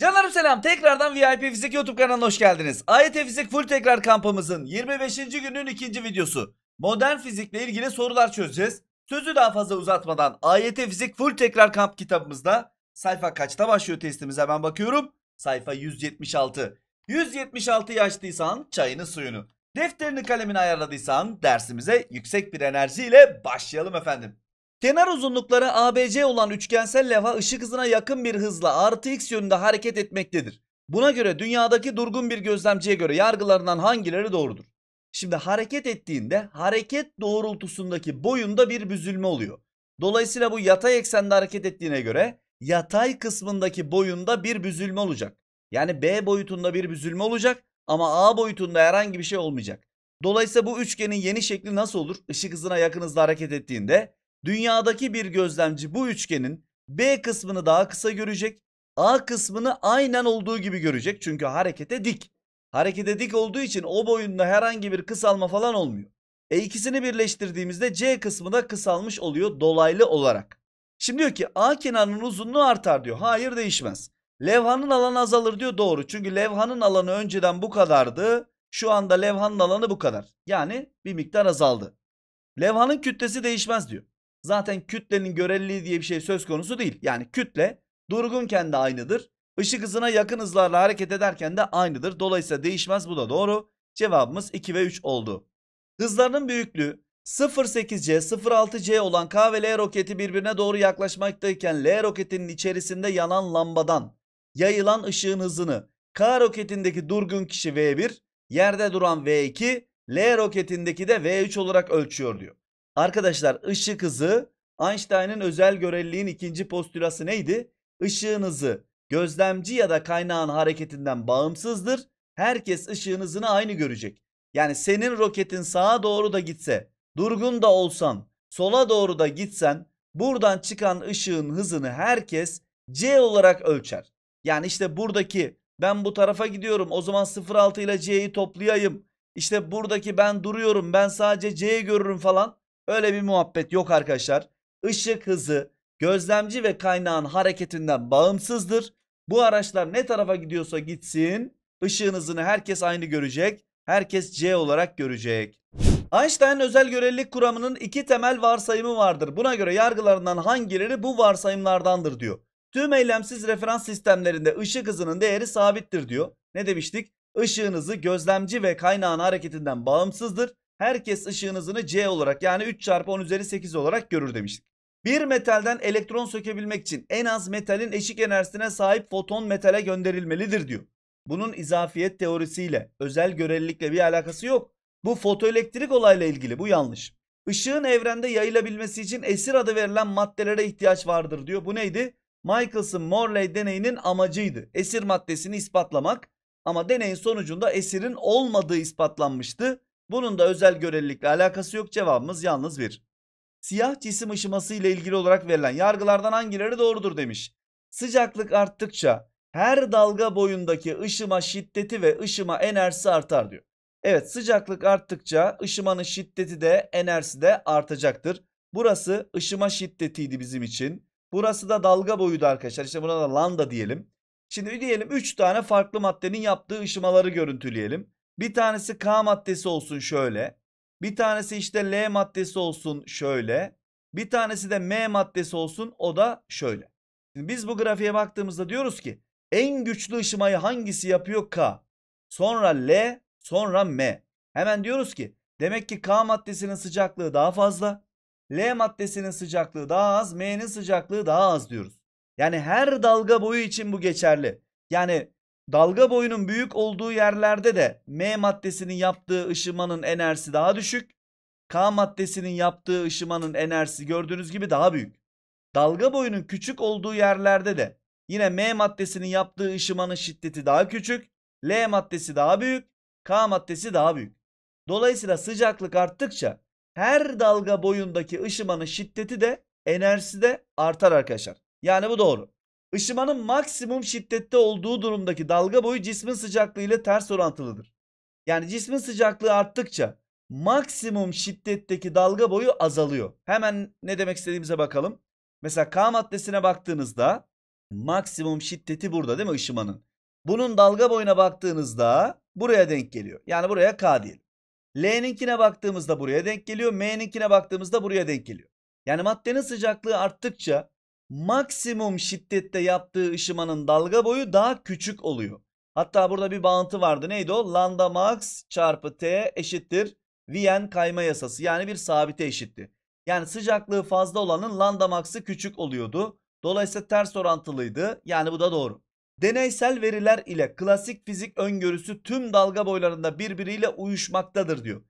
Canlarım selam tekrardan VIP Fizik YouTube kanalına hoş geldiniz. AYT Fizik Full Tekrar kampımızın 25. günün ikinci videosu. Modern fizikle ilgili sorular çözeceğiz. Sözü daha fazla uzatmadan AYT Fizik Full Tekrar kamp kitabımızda sayfa kaçta başlıyor testimiz hemen bakıyorum. Sayfa 176. 176 açtıysan çayını suyunu. Defterini kalemini ayarladıysan dersimize yüksek bir enerjiyle başlayalım efendim. Kenar uzunlukları ABC olan üçgensel levha ışık hızına yakın bir hızla artı x yönünde hareket etmektedir. Buna göre dünyadaki durgun bir gözlemciye göre yargılarından hangileri doğrudur? Şimdi hareket ettiğinde hareket doğrultusundaki boyunda bir büzülme oluyor. Dolayısıyla bu yatay eksende hareket ettiğine göre yatay kısmındaki boyunda bir büzülme olacak. Yani B boyutunda bir büzülme olacak ama A boyutunda herhangi bir şey olmayacak. Dolayısıyla bu üçgenin yeni şekli nasıl olur? ışık hızına yakın hızla hareket ettiğinde Dünyadaki bir gözlemci bu üçgenin B kısmını daha kısa görecek. A kısmını aynen olduğu gibi görecek. Çünkü harekete dik. Harekete dik olduğu için o boyunda herhangi bir kısalma falan olmuyor. E ikisini birleştirdiğimizde C kısmı da kısalmış oluyor dolaylı olarak. Şimdi diyor ki A kenarının uzunluğu artar diyor. Hayır değişmez. Levhanın alanı azalır diyor doğru. Çünkü levhanın alanı önceden bu kadardı. Şu anda levhanın alanı bu kadar. Yani bir miktar azaldı. Levhanın kütlesi değişmez diyor. Zaten kütlenin göreliliği diye bir şey söz konusu değil. Yani kütle durgunken de aynıdır. Işık hızına yakın hızlarla hareket ederken de aynıdır. Dolayısıyla değişmez bu da doğru. Cevabımız 2 ve 3 oldu. Hızlarının büyüklüğü 08C 06C olan K ve L roketi birbirine doğru yaklaşmaktayken L roketinin içerisinde yanan lambadan yayılan ışığın hızını K roketindeki durgun kişi V1, yerde duran V2, L roketindeki de V3 olarak ölçüyor diyor. Arkadaşlar ışık hızı Einstein'ın özel göreliliğin ikinci postülası neydi? Işığın hızı gözlemci ya da kaynağın hareketinden bağımsızdır. Herkes ışığın hızını aynı görecek. Yani senin roketin sağa doğru da gitse, durgun da olsan, sola doğru da gitsen buradan çıkan ışığın hızını herkes C olarak ölçer. Yani işte buradaki ben bu tarafa gidiyorum o zaman 0.6 ile C'yi toplayayım. İşte buradaki ben duruyorum ben sadece c görürüm falan. Öyle bir muhabbet yok arkadaşlar. Işık hızı gözlemci ve kaynağın hareketinden bağımsızdır. Bu araçlar ne tarafa gidiyorsa gitsin ışığın hızını herkes aynı görecek. Herkes C olarak görecek. Einstein özel görelilik kuramının iki temel varsayımı vardır. Buna göre yargılarından hangileri bu varsayımlardandır diyor. Tüm eylemsiz referans sistemlerinde ışık hızının değeri sabittir diyor. Ne demiştik? Işığın hızı gözlemci ve kaynağın hareketinden bağımsızdır herkes ışığın hızını c olarak yani 3 çarpı 10 üzeri 8 olarak görür demiştik. Bir metalden elektron sökebilmek için en az metalin eşik enerjisine sahip foton metale gönderilmelidir diyor. Bunun izafiyet teorisiyle, özel görelilikle bir alakası yok. Bu fotoelektrik olayla ilgili, bu yanlış. Işığın evrende yayılabilmesi için esir adı verilen maddelere ihtiyaç vardır diyor. Bu neydi? Michelson-Morley deneyinin amacıydı. Esir maddesini ispatlamak ama deneyin sonucunda esirin olmadığı ispatlanmıştı. Bunun da özel görelilikle alakası yok cevabımız yalnız bir. Siyah cisim ışıması ile ilgili olarak verilen yargılardan hangileri doğrudur demiş. Sıcaklık arttıkça her dalga boyundaki ışıma şiddeti ve ışıma enerjisi artar diyor. Evet sıcaklık arttıkça ışımanın şiddeti de enerjisi de artacaktır. Burası ışıma şiddetiydi bizim için. Burası da dalga boyuydu arkadaşlar. İşte buna da lambda diyelim. Şimdi diyelim 3 tane farklı maddenin yaptığı ışımaları görüntüleyelim. Bir tanesi K maddesi olsun şöyle. Bir tanesi işte L maddesi olsun şöyle. Bir tanesi de M maddesi olsun o da şöyle. Şimdi biz bu grafiğe baktığımızda diyoruz ki en güçlü ışımayı hangisi yapıyor K? Sonra L, sonra M. Hemen diyoruz ki demek ki K maddesinin sıcaklığı daha fazla. L maddesinin sıcaklığı daha az, M'nin sıcaklığı daha az diyoruz. Yani her dalga boyu için bu geçerli. Yani Dalga boyunun büyük olduğu yerlerde de M maddesinin yaptığı ışımanın enerjisi daha düşük. K maddesinin yaptığı ışımanın enerjisi gördüğünüz gibi daha büyük. Dalga boyunun küçük olduğu yerlerde de yine M maddesinin yaptığı ışımanın şiddeti daha küçük. L maddesi daha büyük. K maddesi daha büyük. Dolayısıyla sıcaklık arttıkça her dalga boyundaki ışımanın şiddeti de enerjisi de artar arkadaşlar. Yani bu doğru. Işımanın maksimum şiddette olduğu durumdaki dalga boyu cismin sıcaklığı ile ters orantılıdır. Yani cismin sıcaklığı arttıkça maksimum şiddetteki dalga boyu azalıyor. Hemen ne demek istediğimize bakalım. Mesela K maddesine baktığınızda maksimum şiddeti burada değil mi ışımanın? Bunun dalga boyuna baktığınızda buraya denk geliyor. Yani buraya K değil. L'ninkine baktığımızda buraya denk geliyor. M'ninkine baktığımızda buraya denk geliyor. Yani maddenin sıcaklığı arttıkça maksimum şiddette yaptığı ışımanın dalga boyu daha küçük oluyor. Hatta burada bir bağıntı vardı. Neydi o? Lambda max çarpı T eşittir Wien kayma yasası. Yani bir sabite eşitti. Yani sıcaklığı fazla olanın lambda max'ı küçük oluyordu. Dolayısıyla ters orantılıydı. Yani bu da doğru. Deneysel veriler ile klasik fizik öngörüsü tüm dalga boylarında birbiriyle uyuşmaktadır diyor.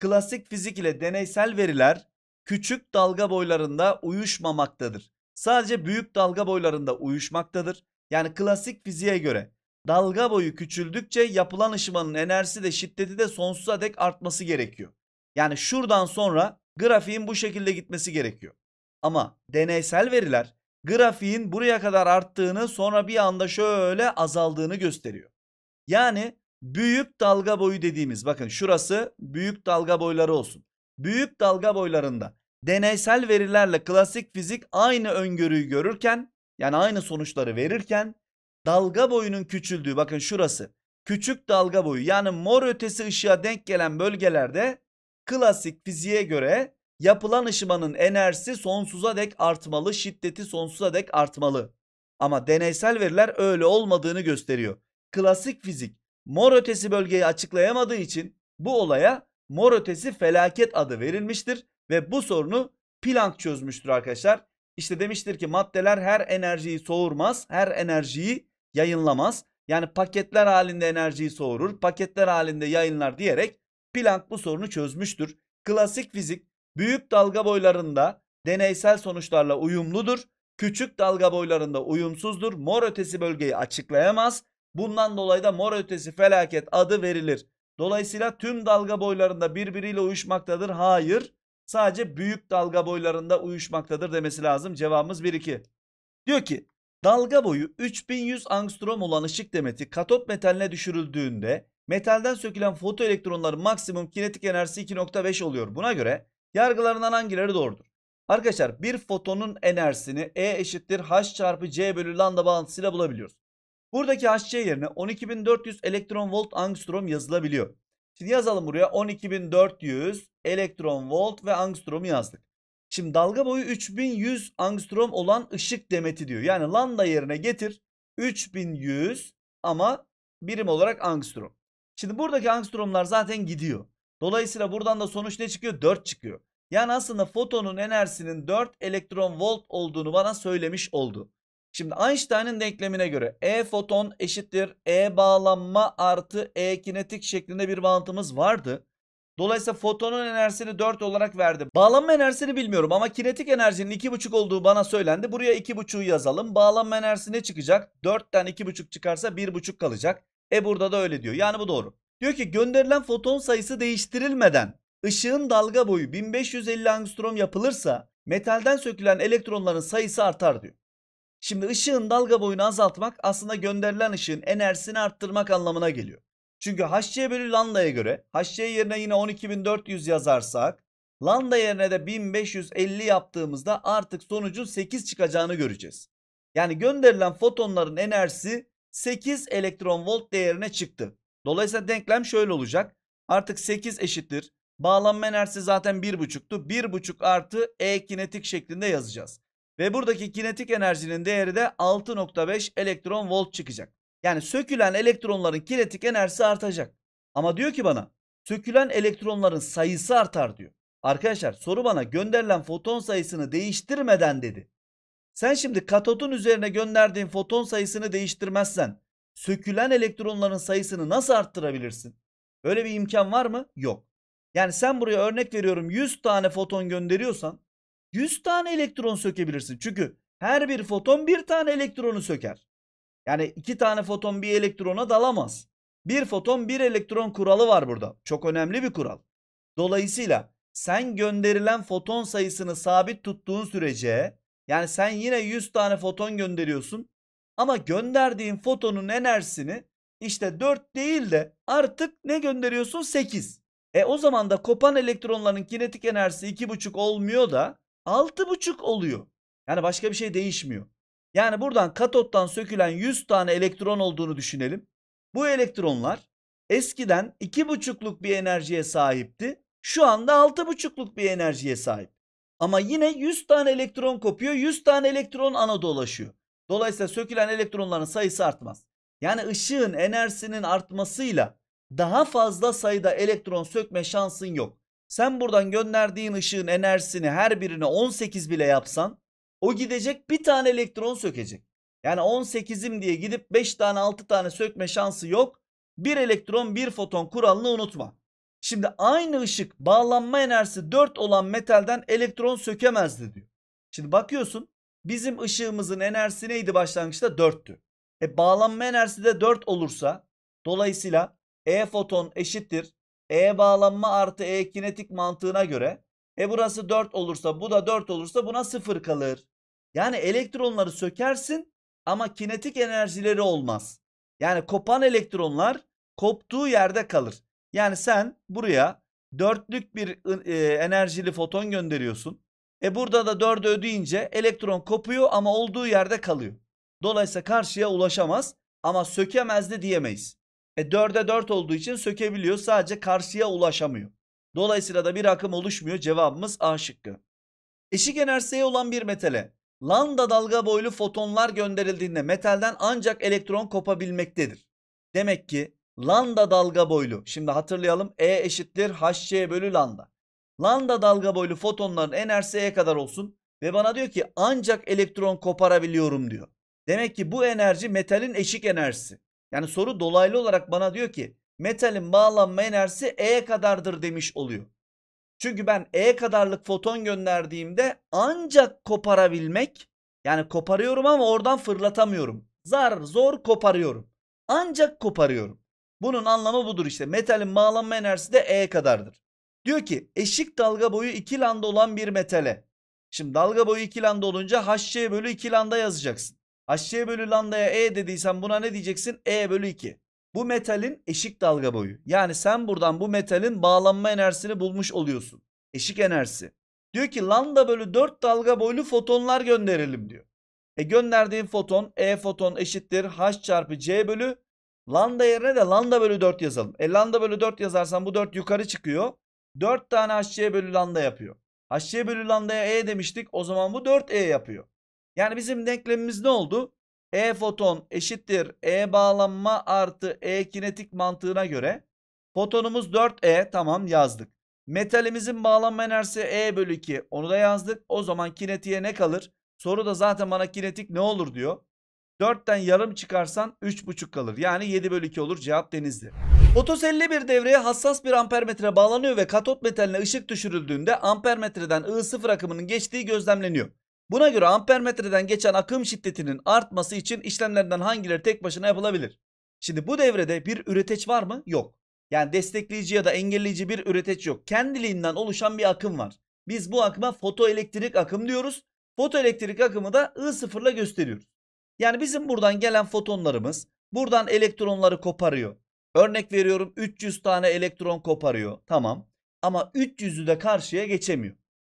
Klasik fizik ile deneysel veriler küçük dalga boylarında uyuşmamaktadır sadece büyük dalga boylarında uyuşmaktadır. Yani klasik fiziğe göre dalga boyu küçüldükçe yapılan ışımanın enerjisi de şiddeti de sonsuza dek artması gerekiyor. Yani şuradan sonra grafiğin bu şekilde gitmesi gerekiyor. Ama deneysel veriler grafiğin buraya kadar arttığını sonra bir anda şöyle azaldığını gösteriyor. Yani büyük dalga boyu dediğimiz bakın şurası büyük dalga boyları olsun. Büyük dalga boylarında deneysel verilerle klasik fizik aynı öngörüyü görürken yani aynı sonuçları verirken dalga boyunun küçüldüğü bakın şurası küçük dalga boyu yani mor ötesi ışığa denk gelen bölgelerde klasik fiziğe göre yapılan ışımanın enerjisi sonsuza dek artmalı, şiddeti sonsuza dek artmalı. Ama deneysel veriler öyle olmadığını gösteriyor. Klasik fizik mor ötesi bölgeyi açıklayamadığı için bu olaya mor ötesi felaket adı verilmiştir ve bu sorunu Planck çözmüştür arkadaşlar. İşte demiştir ki maddeler her enerjiyi soğurmaz, her enerjiyi yayınlamaz. Yani paketler halinde enerjiyi soğurur, paketler halinde yayınlar diyerek Planck bu sorunu çözmüştür. Klasik fizik büyük dalga boylarında deneysel sonuçlarla uyumludur. Küçük dalga boylarında uyumsuzdur. Mor ötesi bölgeyi açıklayamaz. Bundan dolayı da mor ötesi felaket adı verilir. Dolayısıyla tüm dalga boylarında birbiriyle uyuşmaktadır. Hayır sadece büyük dalga boylarında uyuşmaktadır demesi lazım. Cevabımız 1-2. Diyor ki dalga boyu 3100 angstrom olan ışık demeti katot metaline düşürüldüğünde metalden sökülen fotoelektronların maksimum kinetik enerjisi 2.5 oluyor. Buna göre yargılarından hangileri doğrudur? Arkadaşlar bir fotonun enerjisini E eşittir H çarpı C bölü lambda bağıntısıyla bulabiliyoruz. Buradaki HC yerine 12400 elektron volt angstrom yazılabiliyor. Şimdi yazalım buraya 12400 elektron volt ve angstromu yazdık. Şimdi dalga boyu 3100 angstrom olan ışık demeti diyor. Yani lambda yerine getir 3100 ama birim olarak angstrom. Şimdi buradaki angstromlar zaten gidiyor. Dolayısıyla buradan da sonuç ne çıkıyor? 4 çıkıyor. Yani aslında fotonun enerjisinin 4 elektron volt olduğunu bana söylemiş oldu. Şimdi Einstein'ın denklemine göre E foton eşittir E bağlanma artı E kinetik şeklinde bir bağıntımız vardı. Dolayısıyla fotonun enerjisini 4 olarak verdim. Bağlanma enerjisini bilmiyorum ama kinetik enerjinin 2,5 olduğu bana söylendi. Buraya 2,5'u yazalım. Bağlanma enerjisi ne çıkacak? 4'ten 2,5 çıkarsa 1,5 kalacak. E burada da öyle diyor. Yani bu doğru. Diyor ki gönderilen foton sayısı değiştirilmeden ışığın dalga boyu 1550 angstrom yapılırsa metalden sökülen elektronların sayısı artar diyor. Şimdi ışığın dalga boyunu azaltmak aslında gönderilen ışığın enerjisini arttırmak anlamına geliyor. Çünkü HC bölü lambda'ya göre HC yerine yine 12400 yazarsak lambda yerine de 1550 yaptığımızda artık sonucun 8 çıkacağını göreceğiz. Yani gönderilen fotonların enerjisi 8 elektron volt değerine çıktı. Dolayısıyla denklem şöyle olacak. Artık 8 eşittir. Bağlanma enerjisi zaten 1.5'tu. 1.5 artı E kinetik şeklinde yazacağız. Ve buradaki kinetik enerjinin değeri de 6.5 elektron volt çıkacak. Yani sökülen elektronların kinetik enerjisi artacak. Ama diyor ki bana sökülen elektronların sayısı artar diyor. Arkadaşlar soru bana gönderilen foton sayısını değiştirmeden dedi. Sen şimdi katotun üzerine gönderdiğin foton sayısını değiştirmezsen sökülen elektronların sayısını nasıl arttırabilirsin? Böyle bir imkan var mı? Yok. Yani sen buraya örnek veriyorum 100 tane foton gönderiyorsan 100 tane elektron sökebilirsin. Çünkü her bir foton bir tane elektronu söker. Yani iki tane foton bir elektrona dalamaz. Bir foton bir elektron kuralı var burada. Çok önemli bir kural. Dolayısıyla sen gönderilen foton sayısını sabit tuttuğun sürece yani sen yine 100 tane foton gönderiyorsun ama gönderdiğin fotonun enerjisini işte 4 değil de artık ne gönderiyorsun 8. E o zaman da kopan elektronların kinetik enerjisi 2,5 olmuyor da 6,5 oluyor. Yani başka bir şey değişmiyor. Yani buradan katottan sökülen 100 tane elektron olduğunu düşünelim. Bu elektronlar eskiden 2,5'luk bir enerjiye sahipti. Şu anda 6,5'luk bir enerjiye sahip. Ama yine 100 tane elektron kopuyor. 100 tane elektron ana dolaşıyor. Dolayısıyla sökülen elektronların sayısı artmaz. Yani ışığın enerjisinin artmasıyla daha fazla sayıda elektron sökme şansın yok. Sen buradan gönderdiğin ışığın enerjisini her birine 18 bile yapsan o gidecek bir tane elektron sökecek. Yani 18'im diye gidip 5 tane 6 tane sökme şansı yok. Bir elektron bir foton kuralını unutma. Şimdi aynı ışık bağlanma enerjisi 4 olan metalden elektron sökemezdi diyor. Şimdi bakıyorsun bizim ışığımızın enerjisi neydi başlangıçta 4'tü. E bağlanma enerjisi de 4 olursa dolayısıyla E foton eşittir e bağlanma artı E kinetik mantığına göre e burası 4 olursa bu da 4 olursa buna 0 kalır. Yani elektronları sökersin ama kinetik enerjileri olmaz. Yani kopan elektronlar koptuğu yerde kalır. Yani sen buraya dörtlük bir ıı, e, enerjili foton gönderiyorsun. E burada da 4 ödeyince elektron kopuyor ama olduğu yerde kalıyor. Dolayısıyla karşıya ulaşamaz ama sökemez de diyemeyiz. E 4'e 4 olduğu için sökebiliyor sadece karşıya ulaşamıyor. Dolayısıyla da bir akım oluşmuyor cevabımız A şıkkı. Eşik enerjiye olan bir metale lambda dalga boylu fotonlar gönderildiğinde metalden ancak elektron kopabilmektedir. Demek ki lambda dalga boylu şimdi hatırlayalım E eşittir HC bölü lambda. Lambda dalga boylu fotonların enerjisi E kadar olsun ve bana diyor ki ancak elektron koparabiliyorum diyor. Demek ki bu enerji metalin eşik enerjisi. Yani soru dolaylı olarak bana diyor ki metalin bağlanma enerjisi E kadardır demiş oluyor. Çünkü ben E kadarlık foton gönderdiğimde ancak koparabilmek yani koparıyorum ama oradan fırlatamıyorum. Zar zor koparıyorum. Ancak koparıyorum. Bunun anlamı budur işte. Metalin bağlanma enerjisi de E kadardır. Diyor ki eşik dalga boyu 2 lambda olan bir metale. Şimdi dalga boyu 2 lambda olunca HC bölü 2 lambda yazacaksın. HC bölü lambdaya E dediysen buna ne diyeceksin? E bölü 2. Bu metalin eşik dalga boyu. Yani sen buradan bu metalin bağlanma enerjisini bulmuş oluyorsun. Eşik enerjisi. Diyor ki lambda bölü 4 dalga boylu fotonlar gönderelim diyor. E gönderdiğin foton E foton eşittir H çarpı C bölü lambda yerine de lambda bölü 4 yazalım. E lambda bölü 4 yazarsan bu 4 yukarı çıkıyor. 4 tane HC bölü lambda yapıyor. HC bölü lambdaya E demiştik o zaman bu 4E yapıyor. Yani bizim denklemimiz ne oldu? E foton eşittir E bağlanma artı E kinetik mantığına göre fotonumuz 4E tamam yazdık. Metalimizin bağlanma enerjisi E bölü 2 onu da yazdık. O zaman kinetiğe ne kalır? Soru da zaten bana kinetik ne olur diyor. 4'ten yarım çıkarsan 3,5 kalır. Yani 7 bölü 2 olur cevap denizdi. Otos 51 devreye hassas bir ampermetre bağlanıyor ve katot metaline ışık düşürüldüğünde ampermetreden I0 akımının geçtiği gözlemleniyor. Buna göre ampermetreden geçen akım şiddetinin artması için işlemlerden hangileri tek başına yapılabilir? Şimdi bu devrede bir üreteç var mı? Yok. Yani destekleyici ya da engelleyici bir üreteç yok. Kendiliğinden oluşan bir akım var. Biz bu akıma fotoelektrik akım diyoruz. Fotoelektrik akımı da I sıfırla gösteriyoruz. Yani bizim buradan gelen fotonlarımız buradan elektronları koparıyor. Örnek veriyorum 300 tane elektron koparıyor. Tamam. Ama 300'ü de karşıya geçemiyor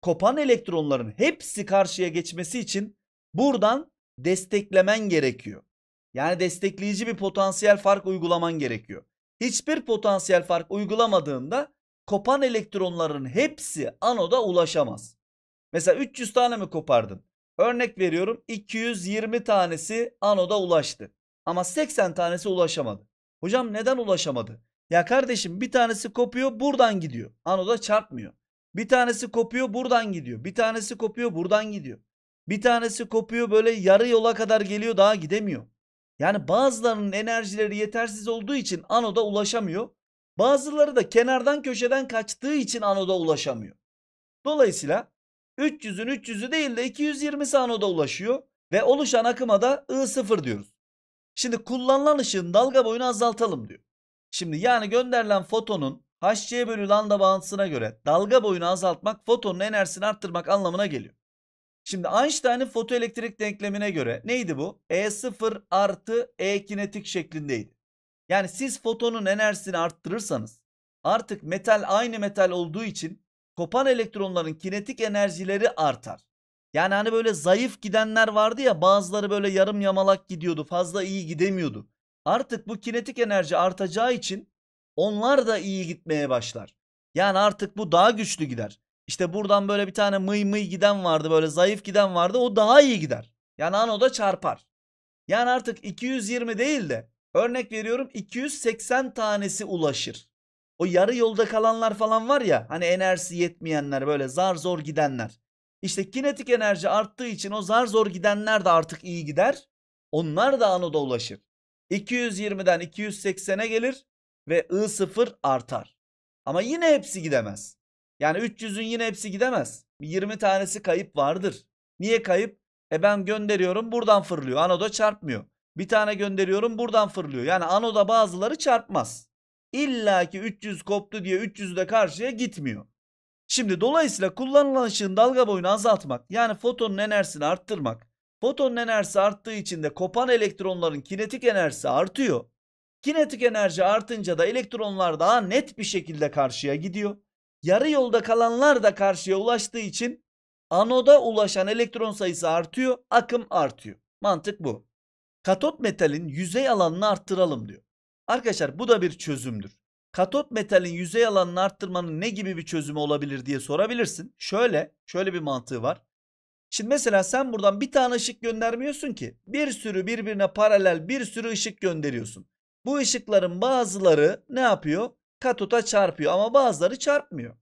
kopan elektronların hepsi karşıya geçmesi için buradan desteklemen gerekiyor. Yani destekleyici bir potansiyel fark uygulaman gerekiyor. Hiçbir potansiyel fark uygulamadığında kopan elektronların hepsi anoda ulaşamaz. Mesela 300 tane mi kopardın? Örnek veriyorum 220 tanesi anoda ulaştı. Ama 80 tanesi ulaşamadı. Hocam neden ulaşamadı? Ya kardeşim bir tanesi kopuyor buradan gidiyor. Anoda çarpmıyor. Bir tanesi kopuyor buradan gidiyor. Bir tanesi kopuyor buradan gidiyor. Bir tanesi kopuyor böyle yarı yola kadar geliyor daha gidemiyor. Yani bazılarının enerjileri yetersiz olduğu için anoda ulaşamıyor. Bazıları da kenardan köşeden kaçtığı için anoda ulaşamıyor. Dolayısıyla 300'ün 300'ü değil de 220'si anoda ulaşıyor ve oluşan akıma da I0 diyoruz. Şimdi kullanılan ışığın dalga boyunu azaltalım diyor. Şimdi yani gönderilen fotonun HC bölü lambda bağıntısına göre dalga boyunu azaltmak fotonun enerjisini arttırmak anlamına geliyor. Şimdi Einstein'ın fotoelektrik denklemine göre neydi bu? E0 artı E kinetik şeklindeydi. Yani siz fotonun enerjisini arttırırsanız artık metal aynı metal olduğu için kopan elektronların kinetik enerjileri artar. Yani hani böyle zayıf gidenler vardı ya bazıları böyle yarım yamalak gidiyordu fazla iyi gidemiyordu. Artık bu kinetik enerji artacağı için onlar da iyi gitmeye başlar. Yani artık bu daha güçlü gider. İşte buradan böyle bir tane mıy mıy giden vardı böyle zayıf giden vardı o daha iyi gider. Yani anoda çarpar. Yani artık 220 değil de örnek veriyorum 280 tanesi ulaşır. O yarı yolda kalanlar falan var ya hani enerjisi yetmeyenler böyle zar zor gidenler. İşte kinetik enerji arttığı için o zar zor gidenler de artık iyi gider. Onlar da anoda ulaşır. 220'den 280'e gelir ve I0 artar. Ama yine hepsi gidemez. Yani 300'ün yine hepsi gidemez. 20 tanesi kayıp vardır. Niye kayıp? E ben gönderiyorum buradan fırlıyor. Anoda çarpmıyor. Bir tane gönderiyorum buradan fırlıyor. Yani anoda bazıları çarpmaz. İlla ki 300 koptu diye 300 de karşıya gitmiyor. Şimdi dolayısıyla kullanılan ışığın dalga boyunu azaltmak yani fotonun enerjisini arttırmak. Fotonun enerjisi arttığı için de kopan elektronların kinetik enerjisi artıyor. Kinetik enerji artınca da elektronlar daha net bir şekilde karşıya gidiyor. Yarı yolda kalanlar da karşıya ulaştığı için anoda ulaşan elektron sayısı artıyor, akım artıyor. Mantık bu. Katot metalin yüzey alanını arttıralım diyor. Arkadaşlar bu da bir çözümdür. Katot metalin yüzey alanını arttırmanın ne gibi bir çözümü olabilir diye sorabilirsin. Şöyle, şöyle bir mantığı var. Şimdi mesela sen buradan bir tane ışık göndermiyorsun ki. Bir sürü birbirine paralel bir sürü ışık gönderiyorsun. Bu ışıkların bazıları ne yapıyor? Katota çarpıyor ama bazıları çarpmıyor.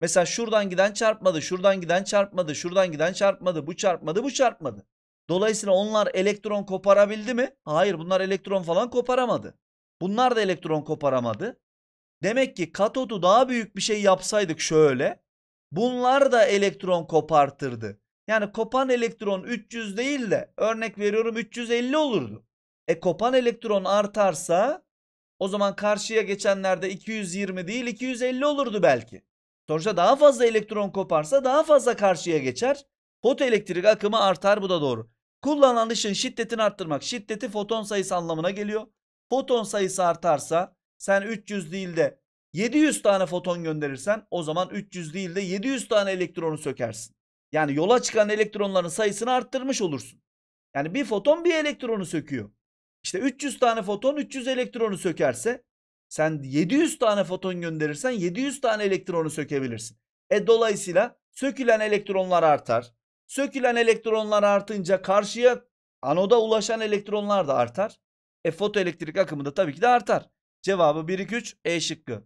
Mesela şuradan giden çarpmadı, şuradan giden çarpmadı, şuradan giden çarpmadı, bu çarpmadı, bu çarpmadı. Dolayısıyla onlar elektron koparabildi mi? Hayır bunlar elektron falan koparamadı. Bunlar da elektron koparamadı. Demek ki katodu daha büyük bir şey yapsaydık şöyle. Bunlar da elektron kopartırdı. Yani kopan elektron 300 değil de örnek veriyorum 350 olurdu. E kopan elektron artarsa o zaman karşıya geçenlerde 220 değil 250 olurdu belki. Sonuçta daha fazla elektron koparsa daha fazla karşıya geçer. Fotoelektrik akımı artar bu da doğru. Kullanılan ışın şiddetini arttırmak. Şiddeti foton sayısı anlamına geliyor. Foton sayısı artarsa sen 300 değil de 700 tane foton gönderirsen o zaman 300 değil de 700 tane elektronu sökersin. Yani yola çıkan elektronların sayısını arttırmış olursun. Yani bir foton bir elektronu söküyor. İşte 300 tane foton 300 elektronu sökerse sen 700 tane foton gönderirsen 700 tane elektronu sökebilirsin. E dolayısıyla sökülen elektronlar artar. Sökülen elektronlar artınca karşıya anoda ulaşan elektronlar da artar. E fotoelektrik akımı da tabii ki de artar. Cevabı 1 2 3 E şıkkı.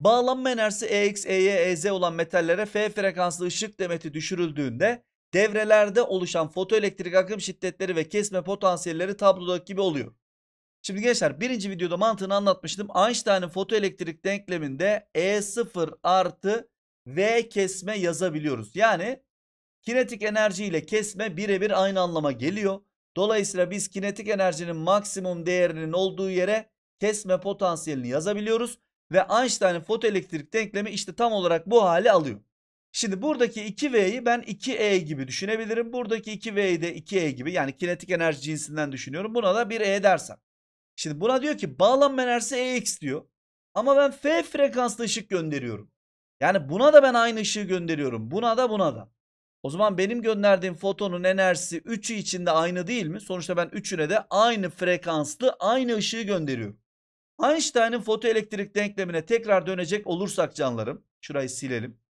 Bağlanma enerjisi EX, EY, EZ olan metallere F frekanslı ışık demeti düşürüldüğünde devrelerde oluşan fotoelektrik akım şiddetleri ve kesme potansiyelleri tablodaki gibi oluyor. Şimdi gençler birinci videoda mantığını anlatmıştım. Einstein'ın fotoelektrik denkleminde E0 artı V kesme yazabiliyoruz. Yani kinetik enerji ile kesme birebir aynı anlama geliyor. Dolayısıyla biz kinetik enerjinin maksimum değerinin olduğu yere kesme potansiyelini yazabiliyoruz. Ve Einstein'ın fotoelektrik denklemi işte tam olarak bu hali alıyor. Şimdi buradaki 2V'yi ben 2E gibi düşünebilirim. Buradaki 2V'yi de 2E gibi yani kinetik enerji cinsinden düşünüyorum. Buna da 1E dersem. Şimdi buna diyor ki bağlanma enerjisi EX diyor. Ama ben F frekanslı ışık gönderiyorum. Yani buna da ben aynı ışığı gönderiyorum. Buna da buna da. O zaman benim gönderdiğim fotonun enerjisi 3'ü içinde aynı değil mi? Sonuçta ben 3'üne de aynı frekanslı aynı ışığı gönderiyorum. Einstein'ın fotoelektrik denklemine tekrar dönecek olursak canlarım. Şurayı silelim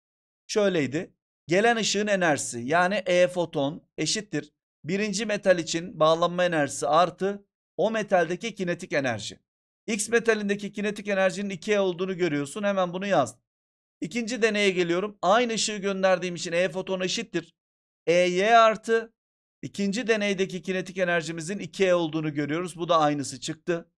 şöyleydi. Gelen ışığın enerjisi yani E foton eşittir. Birinci metal için bağlanma enerjisi artı o metaldeki kinetik enerji. X metalindeki kinetik enerjinin 2E olduğunu görüyorsun. Hemen bunu yaz. İkinci deneye geliyorum. Aynı ışığı gönderdiğim için E foton eşittir. EY artı ikinci deneydeki kinetik enerjimizin 2E olduğunu görüyoruz. Bu da aynısı çıktı.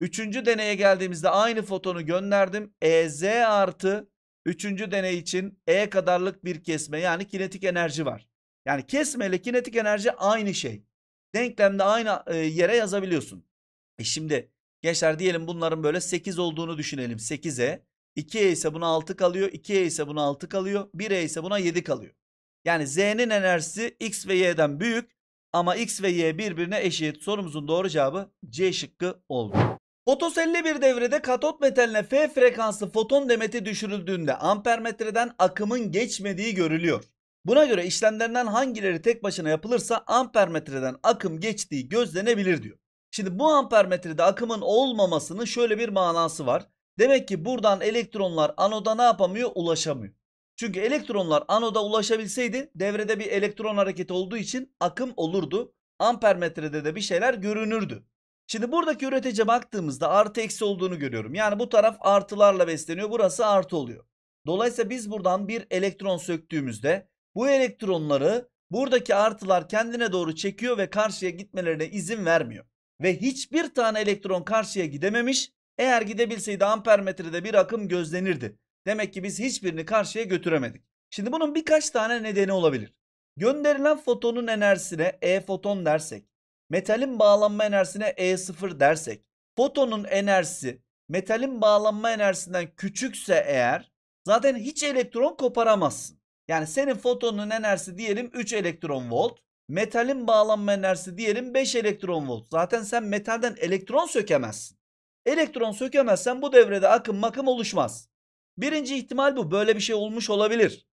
Üçüncü deneye geldiğimizde aynı fotonu gönderdim. EZ artı Üçüncü deney için E kadarlık bir kesme yani kinetik enerji var. Yani kesme ile kinetik enerji aynı şey. Denklemde aynı e, yere yazabiliyorsun. E şimdi gençler diyelim bunların böyle 8 olduğunu düşünelim. 8'e 2E ise buna 6 kalıyor. 2E ise buna 6 kalıyor. 1E ise buna 7 kalıyor. Yani Z'nin enerjisi X ve Y'den büyük ama X ve Y birbirine eşit. Sorumuzun doğru cevabı C şıkkı oldu. Fotoselli bir devrede katot metaline F frekanslı foton demeti düşürüldüğünde ampermetreden akımın geçmediği görülüyor. Buna göre işlemlerden hangileri tek başına yapılırsa ampermetreden akım geçtiği gözlenebilir diyor. Şimdi bu ampermetrede akımın olmamasının şöyle bir manası var. Demek ki buradan elektronlar anoda ne yapamıyor? Ulaşamıyor. Çünkü elektronlar anoda ulaşabilseydi devrede bir elektron hareketi olduğu için akım olurdu. Ampermetrede de bir şeyler görünürdü. Şimdi buradaki üretece baktığımızda artı eksi olduğunu görüyorum. Yani bu taraf artılarla besleniyor. Burası artı oluyor. Dolayısıyla biz buradan bir elektron söktüğümüzde bu elektronları buradaki artılar kendine doğru çekiyor ve karşıya gitmelerine izin vermiyor. Ve hiçbir tane elektron karşıya gidememiş. Eğer gidebilseydi ampermetrede bir akım gözlenirdi. Demek ki biz hiçbirini karşıya götüremedik. Şimdi bunun birkaç tane nedeni olabilir. Gönderilen fotonun enerjisine e foton dersek metalin bağlanma enerjisine E0 dersek fotonun enerjisi metalin bağlanma enerjisinden küçükse eğer zaten hiç elektron koparamazsın. Yani senin fotonun enerjisi diyelim 3 elektron volt. Metalin bağlanma enerjisi diyelim 5 elektron volt. Zaten sen metalden elektron sökemezsin. Elektron sökemezsen bu devrede akım makım oluşmaz. Birinci ihtimal bu. Böyle bir şey olmuş olabilir.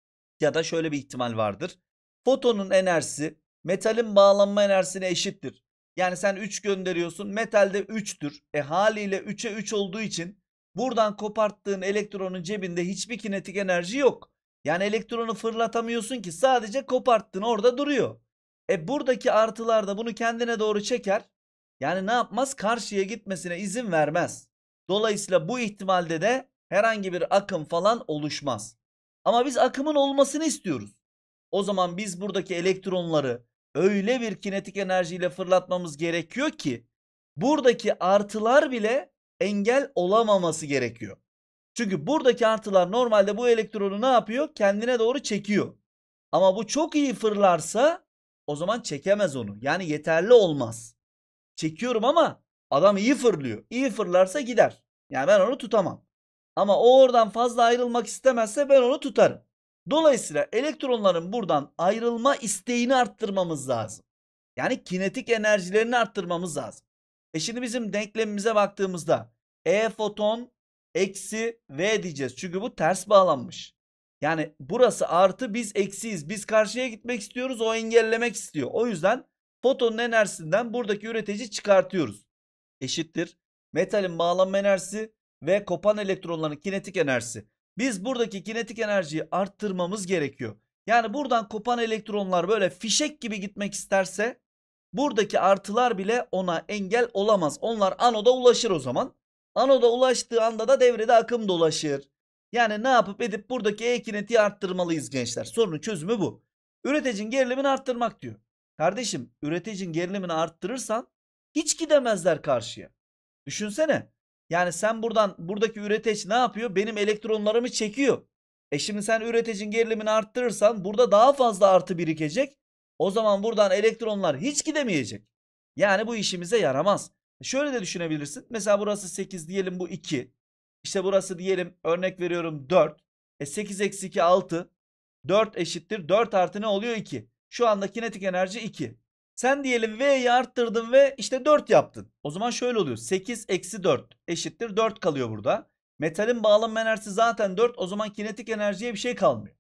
Ya da şöyle bir ihtimal vardır. Fotonun enerjisi metalin bağlanma enerjisine eşittir. Yani sen 3 gönderiyorsun. Metalde 3'tür. E haliyle 3'e 3 olduğu için buradan koparttığın elektronun cebinde hiçbir kinetik enerji yok. Yani elektronu fırlatamıyorsun ki sadece koparttın orada duruyor. E buradaki artılar da bunu kendine doğru çeker. Yani ne yapmaz? Karşıya gitmesine izin vermez. Dolayısıyla bu ihtimalde de herhangi bir akım falan oluşmaz. Ama biz akımın olmasını istiyoruz. O zaman biz buradaki elektronları öyle bir kinetik enerjiyle fırlatmamız gerekiyor ki buradaki artılar bile engel olamaması gerekiyor. Çünkü buradaki artılar normalde bu elektronu ne yapıyor? Kendine doğru çekiyor. Ama bu çok iyi fırlarsa o zaman çekemez onu. Yani yeterli olmaz. Çekiyorum ama adam iyi fırlıyor. İyi fırlarsa gider. Yani ben onu tutamam. Ama o oradan fazla ayrılmak istemezse ben onu tutarım. Dolayısıyla elektronların buradan ayrılma isteğini arttırmamız lazım. Yani kinetik enerjilerini arttırmamız lazım. E şimdi bizim denklemimize baktığımızda E foton eksi V diyeceğiz. Çünkü bu ters bağlanmış. Yani burası artı biz eksiyiz. Biz karşıya gitmek istiyoruz o engellemek istiyor. O yüzden fotonun enerjisinden buradaki üretici çıkartıyoruz. Eşittir. Metalin bağlanma enerjisi ve kopan elektronların kinetik enerjisi. Biz buradaki kinetik enerjiyi arttırmamız gerekiyor. Yani buradan kopan elektronlar böyle fişek gibi gitmek isterse buradaki artılar bile ona engel olamaz. Onlar anoda ulaşır o zaman. Anoda ulaştığı anda da devrede akım dolaşır. Yani ne yapıp edip buradaki e-kinetiği arttırmalıyız gençler. Sorunun çözümü bu. Üreticinin gerilimini arttırmak diyor. Kardeşim üreticinin gerilimini arttırırsan hiç gidemezler karşıya. Düşünsene yani sen buradan buradaki üreteç ne yapıyor? Benim elektronlarımı çekiyor. E şimdi sen üretecin gerilimini arttırırsan burada daha fazla artı birikecek. O zaman buradan elektronlar hiç gidemeyecek. Yani bu işimize yaramaz. E şöyle de düşünebilirsin. Mesela burası 8 diyelim bu 2. İşte burası diyelim örnek veriyorum 4. E 8 eksi 2 6. 4 eşittir. 4 artı ne oluyor 2. Şu anda kinetik enerji 2. Sen diyelim V'yi arttırdın ve işte 4 yaptın. O zaman şöyle oluyor. 8 eksi 4 eşittir 4 kalıyor burada. Metalin bağlanma enerjisi zaten 4. O zaman kinetik enerjiye bir şey kalmıyor.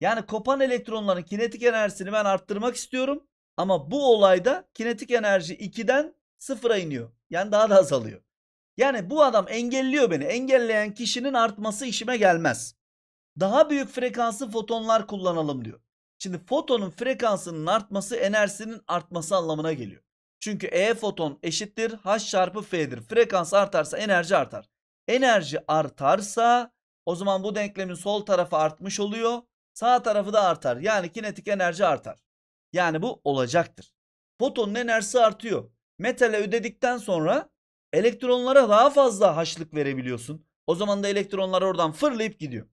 Yani kopan elektronların kinetik enerjisini ben arttırmak istiyorum. Ama bu olayda kinetik enerji 2'den 0'a iniyor. Yani daha da azalıyor. Yani bu adam engelliyor beni. Engelleyen kişinin artması işime gelmez. Daha büyük frekanslı fotonlar kullanalım diyor. Şimdi fotonun frekansının artması enerjisinin artması anlamına geliyor. Çünkü E foton eşittir H çarpı F'dir. Frekans artarsa enerji artar. Enerji artarsa o zaman bu denklemin sol tarafı artmış oluyor. Sağ tarafı da artar. Yani kinetik enerji artar. Yani bu olacaktır. Fotonun enerjisi artıyor. Metale ödedikten sonra elektronlara daha fazla haşlık verebiliyorsun. O zaman da elektronlar oradan fırlayıp gidiyor.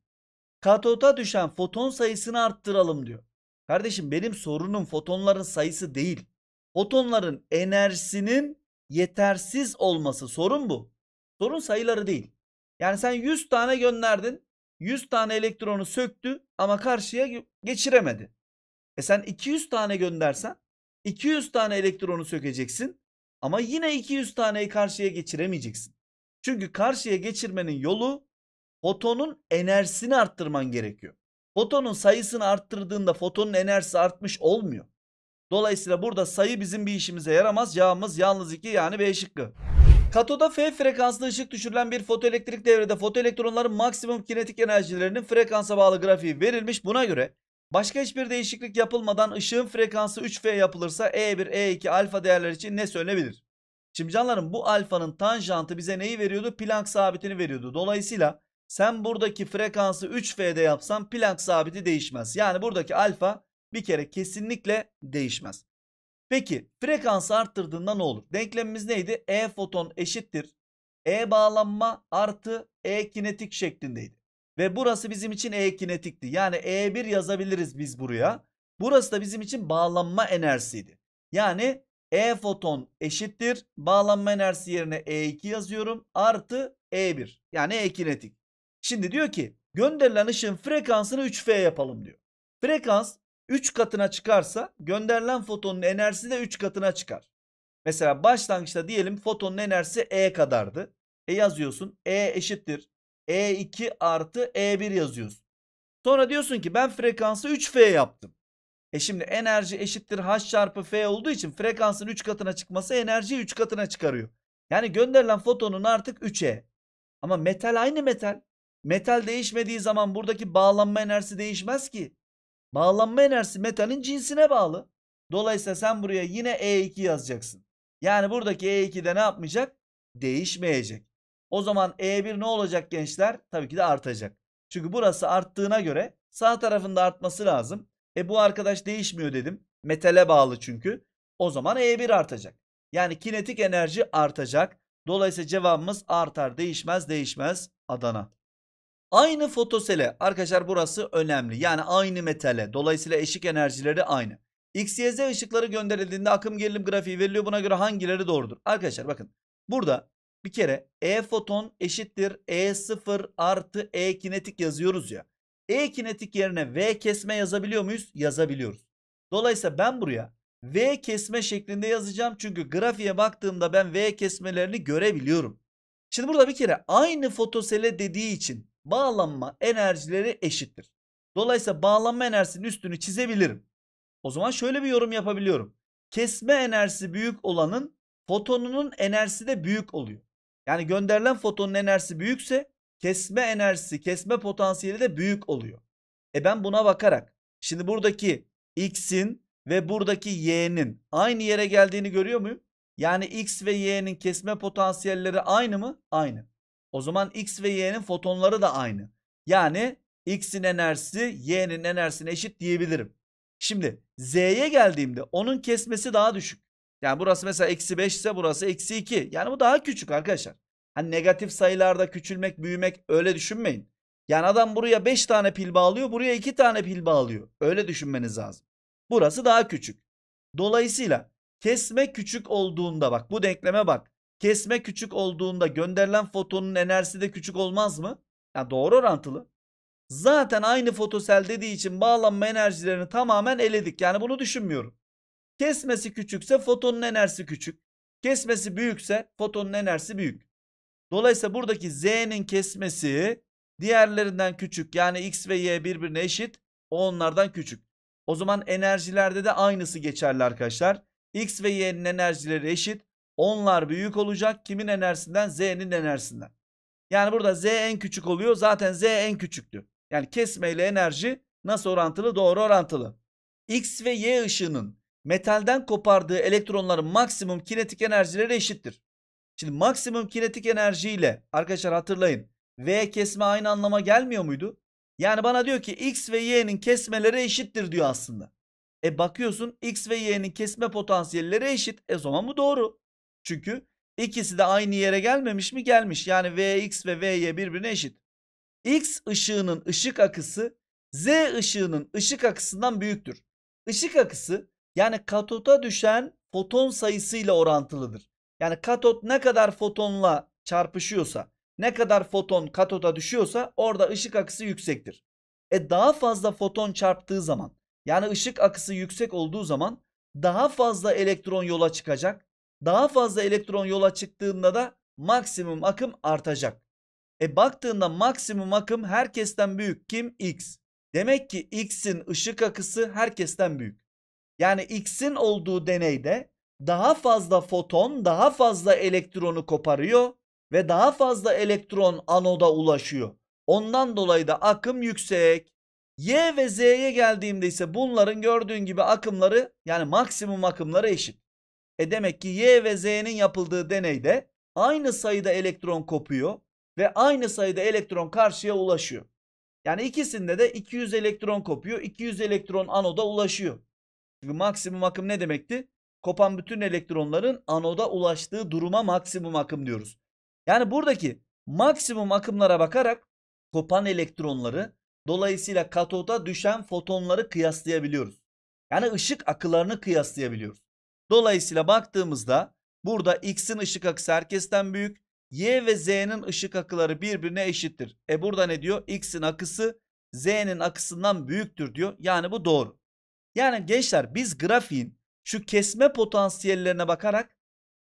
Katota düşen foton sayısını arttıralım diyor. Kardeşim benim sorunum fotonların sayısı değil. Fotonların enerjisinin yetersiz olması sorun bu. Sorun sayıları değil. Yani sen 100 tane gönderdin. 100 tane elektronu söktü ama karşıya geçiremedi. E sen 200 tane göndersen 200 tane elektronu sökeceksin ama yine 200 taneyi karşıya geçiremeyeceksin. Çünkü karşıya geçirmenin yolu fotonun enerjisini arttırman gerekiyor. Fotonun sayısını arttırdığında fotonun enerjisi artmış olmuyor. Dolayısıyla burada sayı bizim bir işimize yaramaz. Yağımız yalnız 2 yani B şıkkı. Katoda F frekanslı ışık düşürülen bir fotoelektrik devrede fotoelektronların maksimum kinetik enerjilerinin frekansa bağlı grafiği verilmiş. Buna göre başka hiçbir değişiklik yapılmadan ışığın frekansı 3F yapılırsa E1, E2 alfa değerler için ne söylenebilir? Şimdi canlarım bu alfanın tanjantı bize neyi veriyordu? Planck sabitini veriyordu. Dolayısıyla sen buradaki frekansı 3F'de yapsan Planck sabiti değişmez. Yani buradaki alfa bir kere kesinlikle değişmez. Peki frekansı arttırdığında ne olur? Denklemimiz neydi? E foton eşittir. E bağlanma artı E kinetik şeklindeydi. Ve burası bizim için E kinetikti. Yani E1 yazabiliriz biz buraya. Burası da bizim için bağlanma enerjisiydi. Yani E foton eşittir. Bağlanma enerjisi yerine E2 yazıyorum. Artı E1. Yani E kinetik. Şimdi diyor ki gönderilen ışığın frekansını 3F yapalım diyor. Frekans 3 katına çıkarsa gönderilen fotonun enerjisi de 3 katına çıkar. Mesela başlangıçta diyelim fotonun enerjisi E kadardı. E yazıyorsun E eşittir. E2 artı E1 yazıyorsun. Sonra diyorsun ki ben frekansı 3F yaptım. E şimdi enerji eşittir H çarpı F olduğu için frekansın 3 katına çıkması enerjiyi 3 katına çıkarıyor. Yani gönderilen fotonun artık 3E. Ama metal aynı metal. Metal değişmediği zaman buradaki bağlanma enerjisi değişmez ki. Bağlanma enerjisi metalin cinsine bağlı. Dolayısıyla sen buraya yine E2 yazacaksın. Yani buradaki E2'de ne yapmayacak? Değişmeyecek. O zaman E1 ne olacak gençler? Tabii ki de artacak. Çünkü burası arttığına göre sağ tarafında artması lazım. E bu arkadaş değişmiyor dedim. Metale bağlı çünkü. O zaman E1 artacak. Yani kinetik enerji artacak. Dolayısıyla cevabımız artar değişmez değişmez Adana. Aynı fotosele arkadaşlar burası önemli. Yani aynı metale. Dolayısıyla eşik enerjileri aynı. X, Y, Z ışıkları gönderildiğinde akım gerilim grafiği veriliyor. Buna göre hangileri doğrudur? Arkadaşlar bakın burada bir kere E foton eşittir e sıfır artı E kinetik yazıyoruz ya. E kinetik yerine V kesme yazabiliyor muyuz? Yazabiliyoruz. Dolayısıyla ben buraya V kesme şeklinde yazacağım. Çünkü grafiğe baktığımda ben V kesmelerini görebiliyorum. Şimdi burada bir kere aynı fotosele dediği için bağlanma enerjileri eşittir. Dolayısıyla bağlanma enerjisinin üstünü çizebilirim. O zaman şöyle bir yorum yapabiliyorum. Kesme enerjisi büyük olanın fotonunun enerjisi de büyük oluyor. Yani gönderilen fotonun enerjisi büyükse kesme enerjisi, kesme potansiyeli de büyük oluyor. E ben buna bakarak şimdi buradaki x'in ve buradaki y'nin aynı yere geldiğini görüyor muyum? Yani x ve y'nin kesme potansiyelleri aynı mı? Aynı. O zaman X ve Y'nin fotonları da aynı. Yani X'in enerjisi Y'nin enerjisine eşit diyebilirim. Şimdi Z'ye geldiğimde onun kesmesi daha düşük. Yani burası mesela eksi 5 ise burası eksi 2. Yani bu daha küçük arkadaşlar. Hani negatif sayılarda küçülmek büyümek öyle düşünmeyin. Yani adam buraya 5 tane pil bağlıyor buraya 2 tane pil bağlıyor. Öyle düşünmeniz lazım. Burası daha küçük. Dolayısıyla kesme küçük olduğunda bak bu denkleme bak kesme küçük olduğunda gönderilen fotonun enerjisi de küçük olmaz mı? Yani doğru orantılı. Zaten aynı fotosel dediği için bağlanma enerjilerini tamamen eledik. Yani bunu düşünmüyorum. Kesmesi küçükse fotonun enerjisi küçük. Kesmesi büyükse fotonun enerjisi büyük. Dolayısıyla buradaki Z'nin kesmesi diğerlerinden küçük. Yani X ve Y birbirine eşit. onlardan küçük. O zaman enerjilerde de aynısı geçerli arkadaşlar. X ve Y'nin enerjileri eşit. Onlar büyük olacak kimin enerjisinden? Z'nin enerjisinden. Yani burada Z en küçük oluyor. Zaten Z en küçüktü. Yani kesme ile enerji nasıl orantılı? Doğru orantılı. X ve Y ışığının metalden kopardığı elektronların maksimum kinetik enerjileri eşittir. Şimdi maksimum kinetik enerji ile arkadaşlar hatırlayın. V kesme aynı anlama gelmiyor muydu? Yani bana diyor ki X ve Y'nin kesmeleri eşittir diyor aslında. E bakıyorsun X ve Y'nin kesme potansiyelleri eşit. E zaman bu doğru. Çünkü ikisi de aynı yere gelmemiş mi? Gelmiş. Yani Vx ve Vy birbirine eşit. X ışığının ışık akısı Z ışığının ışık akısından büyüktür. Işık akısı yani katota düşen foton sayısıyla orantılıdır. Yani katot ne kadar fotonla çarpışıyorsa, ne kadar foton katota düşüyorsa orada ışık akısı yüksektir. E daha fazla foton çarptığı zaman, yani ışık akısı yüksek olduğu zaman daha fazla elektron yola çıkacak daha fazla elektron yola çıktığında da maksimum akım artacak. E baktığında maksimum akım herkesten büyük kim? X. Demek ki X'in ışık akısı herkesten büyük. Yani X'in olduğu deneyde daha fazla foton daha fazla elektronu koparıyor ve daha fazla elektron anoda ulaşıyor. Ondan dolayı da akım yüksek. Y ve Z'ye geldiğimde ise bunların gördüğün gibi akımları yani maksimum akımları eşit. E demek ki Y ve Z'nin yapıldığı deneyde aynı sayıda elektron kopuyor ve aynı sayıda elektron karşıya ulaşıyor. Yani ikisinde de 200 elektron kopuyor. 200 elektron anoda ulaşıyor. Çünkü maksimum akım ne demekti? Kopan bütün elektronların anoda ulaştığı duruma maksimum akım diyoruz. Yani buradaki maksimum akımlara bakarak kopan elektronları dolayısıyla katoda düşen fotonları kıyaslayabiliyoruz. Yani ışık akılarını kıyaslayabiliyoruz. Dolayısıyla baktığımızda burada x'in ışık akısı herkesten büyük. Y ve z'nin ışık akıları birbirine eşittir. E burada ne diyor? X'in akısı z'nin akısından büyüktür diyor. Yani bu doğru. Yani gençler biz grafiğin şu kesme potansiyellerine bakarak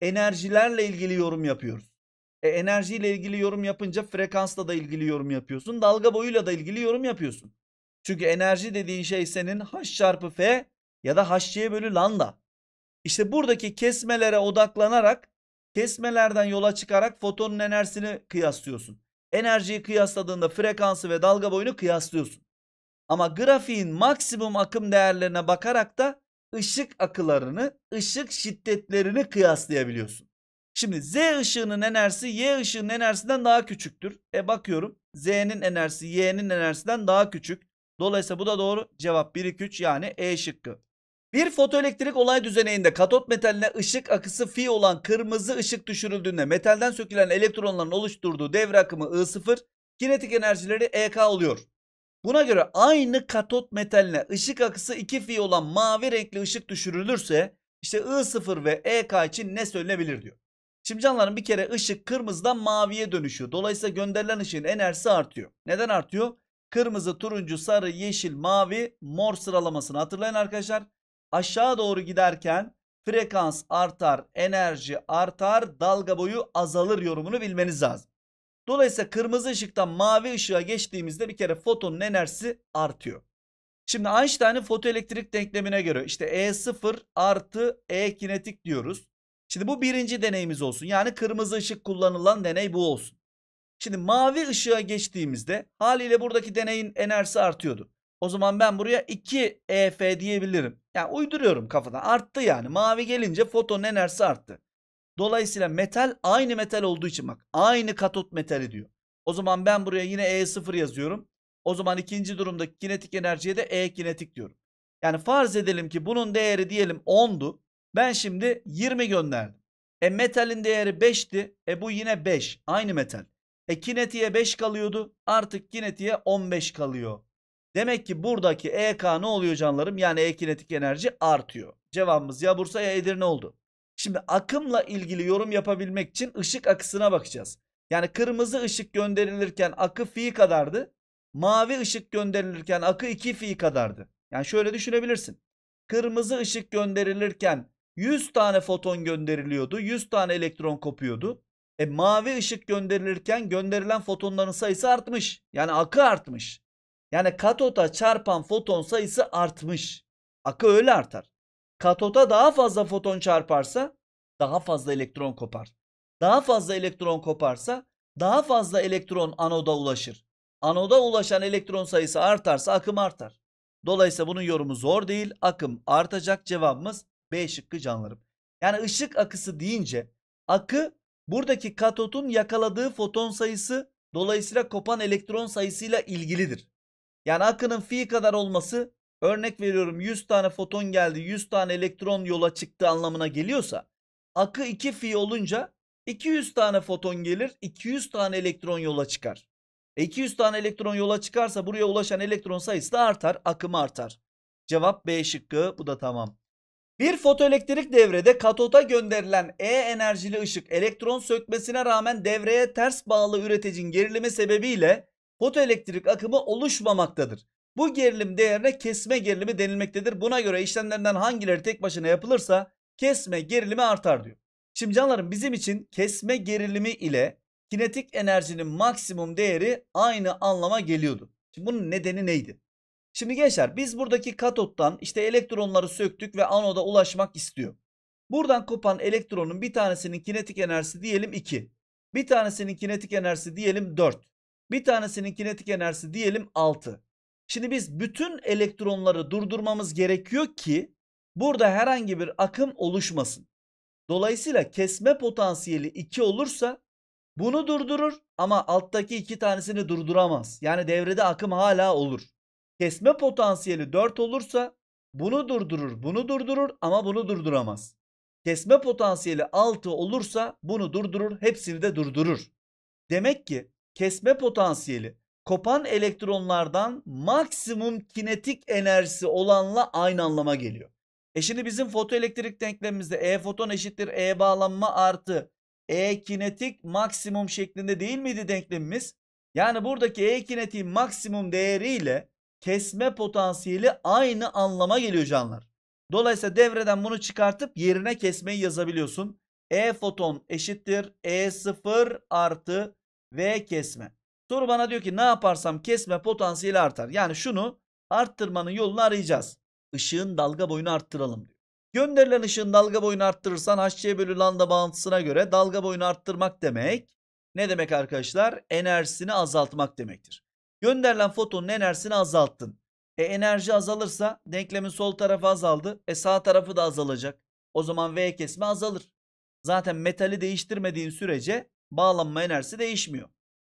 enerjilerle ilgili yorum yapıyoruz. E, enerjiyle ilgili yorum yapınca frekansla da ilgili yorum yapıyorsun. Dalga boyuyla da ilgili yorum yapıyorsun. Çünkü enerji dediğin şey senin h çarpı f ya da h'ye bölü lambda. İşte buradaki kesmelere odaklanarak kesmelerden yola çıkarak fotonun enerjisini kıyaslıyorsun. Enerjiyi kıyasladığında frekansı ve dalga boyunu kıyaslıyorsun. Ama grafiğin maksimum akım değerlerine bakarak da ışık akılarını, ışık şiddetlerini kıyaslayabiliyorsun. Şimdi Z ışığının enerjisi Y ışığının enerjisinden daha küçüktür. E bakıyorum Z'nin enerjisi Y'nin enerjisinden daha küçük. Dolayısıyla bu da doğru cevap 1 2 3 yani E şıkkı. Bir fotoelektrik olay düzeneğinde katot metaline ışık akısı fi olan kırmızı ışık düşürüldüğünde metalden sökülen elektronların oluşturduğu devre akımı I0, kinetik enerjileri EK oluyor. Buna göre aynı katot metaline ışık akısı 2 fi olan mavi renkli ışık düşürülürse işte I0 ve EK için ne söylenebilir diyor. Şimdi canlarım bir kere ışık kırmızıdan maviye dönüşüyor. Dolayısıyla gönderilen ışığın enerjisi artıyor. Neden artıyor? Kırmızı, turuncu, sarı, yeşil, mavi, mor sıralamasını hatırlayın arkadaşlar aşağı doğru giderken frekans artar, enerji artar, dalga boyu azalır yorumunu bilmeniz lazım. Dolayısıyla kırmızı ışıktan mavi ışığa geçtiğimizde bir kere fotonun enerjisi artıyor. Şimdi Einstein'ın fotoelektrik denklemine göre işte E0 artı E kinetik diyoruz. Şimdi bu birinci deneyimiz olsun. Yani kırmızı ışık kullanılan deney bu olsun. Şimdi mavi ışığa geçtiğimizde haliyle buradaki deneyin enerjisi artıyordu. O zaman ben buraya 2EF diyebilirim. Yani uyduruyorum kafadan. Arttı yani. Mavi gelince foton enerjisi arttı. Dolayısıyla metal aynı metal olduğu için bak aynı katot metali diyor. O zaman ben buraya yine E0 yazıyorum. O zaman ikinci durumda kinetik enerjiye de E kinetik diyorum. Yani farz edelim ki bunun değeri diyelim 10'du. Ben şimdi 20 gönderdim. E metalin değeri 5'ti. E bu yine 5. Aynı metal. E kinetiğe 5 kalıyordu. Artık kinetiğe 15 kalıyor. Demek ki buradaki EK ne oluyor canlarım? Yani e-kinetik enerji artıyor. Cevabımız ya Bursa ya Edirne oldu. Şimdi akımla ilgili yorum yapabilmek için ışık akısına bakacağız. Yani kırmızı ışık gönderilirken akı fi kadardı. Mavi ışık gönderilirken akı 2 fi kadardı. Yani şöyle düşünebilirsin. Kırmızı ışık gönderilirken 100 tane foton gönderiliyordu. 100 tane elektron kopuyordu. E mavi ışık gönderilirken gönderilen fotonların sayısı artmış. Yani akı artmış. Yani katota çarpan foton sayısı artmış. Akı öyle artar. Katota daha fazla foton çarparsa daha fazla elektron kopar. Daha fazla elektron koparsa daha fazla elektron anoda ulaşır. Anoda ulaşan elektron sayısı artarsa akım artar. Dolayısıyla bunun yorumu zor değil. Akım artacak cevabımız B şıkkı canlarım. Yani ışık akısı deyince akı buradaki katotun yakaladığı foton sayısı dolayısıyla kopan elektron sayısıyla ilgilidir. Yani akının fi kadar olması örnek veriyorum 100 tane foton geldi 100 tane elektron yola çıktı anlamına geliyorsa akı 2 fi olunca 200 tane foton gelir 200 tane elektron yola çıkar. 200 e, tane elektron yola çıkarsa buraya ulaşan elektron sayısı da artar akım artar. Cevap B şıkkı bu da tamam. Bir fotoelektrik devrede katota gönderilen E enerjili ışık elektron sökmesine rağmen devreye ters bağlı üreticin gerilimi sebebiyle fotoelektrik akımı oluşmamaktadır. Bu gerilim değerine kesme gerilimi denilmektedir. Buna göre işlemlerden hangileri tek başına yapılırsa kesme gerilimi artar diyor. Şimdi canlarım bizim için kesme gerilimi ile kinetik enerjinin maksimum değeri aynı anlama geliyordu. Şimdi bunun nedeni neydi? Şimdi gençler biz buradaki katottan işte elektronları söktük ve anoda ulaşmak istiyor. Buradan kopan elektronun bir tanesinin kinetik enerjisi diyelim 2. Bir tanesinin kinetik enerjisi diyelim 4. Bir tanesinin kinetik enerjisi diyelim 6. Şimdi biz bütün elektronları durdurmamız gerekiyor ki burada herhangi bir akım oluşmasın. Dolayısıyla kesme potansiyeli 2 olursa bunu durdurur ama alttaki iki tanesini durduramaz. Yani devrede akım hala olur. Kesme potansiyeli 4 olursa bunu durdurur, bunu durdurur ama bunu durduramaz. Kesme potansiyeli 6 olursa bunu durdurur, hepsini de durdurur. Demek ki kesme potansiyeli kopan elektronlardan maksimum kinetik enerjisi olanla aynı anlama geliyor. E şimdi bizim fotoelektrik denklemimizde E foton eşittir E bağlanma artı E kinetik maksimum şeklinde değil miydi denklemimiz? Yani buradaki E kinetiğin maksimum değeriyle kesme potansiyeli aynı anlama geliyor canlar. Dolayısıyla devreden bunu çıkartıp yerine kesmeyi yazabiliyorsun. E foton eşittir e sıfır artı V kesme. Soru bana diyor ki ne yaparsam kesme potansiyeli artar. Yani şunu arttırmanın yolunu arayacağız. Işığın dalga boyunu arttıralım diyor. Gönderilen ışığın dalga boyunu arttırırsan HC bölü lambda bağıntısına göre dalga boyunu arttırmak demek ne demek arkadaşlar? Enerjisini azaltmak demektir. Gönderilen fotonun enerjisini azalttın. E enerji azalırsa denklemin sol tarafı azaldı. E sağ tarafı da azalacak. O zaman V kesme azalır. Zaten metali değiştirmediğin sürece bağlanma enerjisi değişmiyor.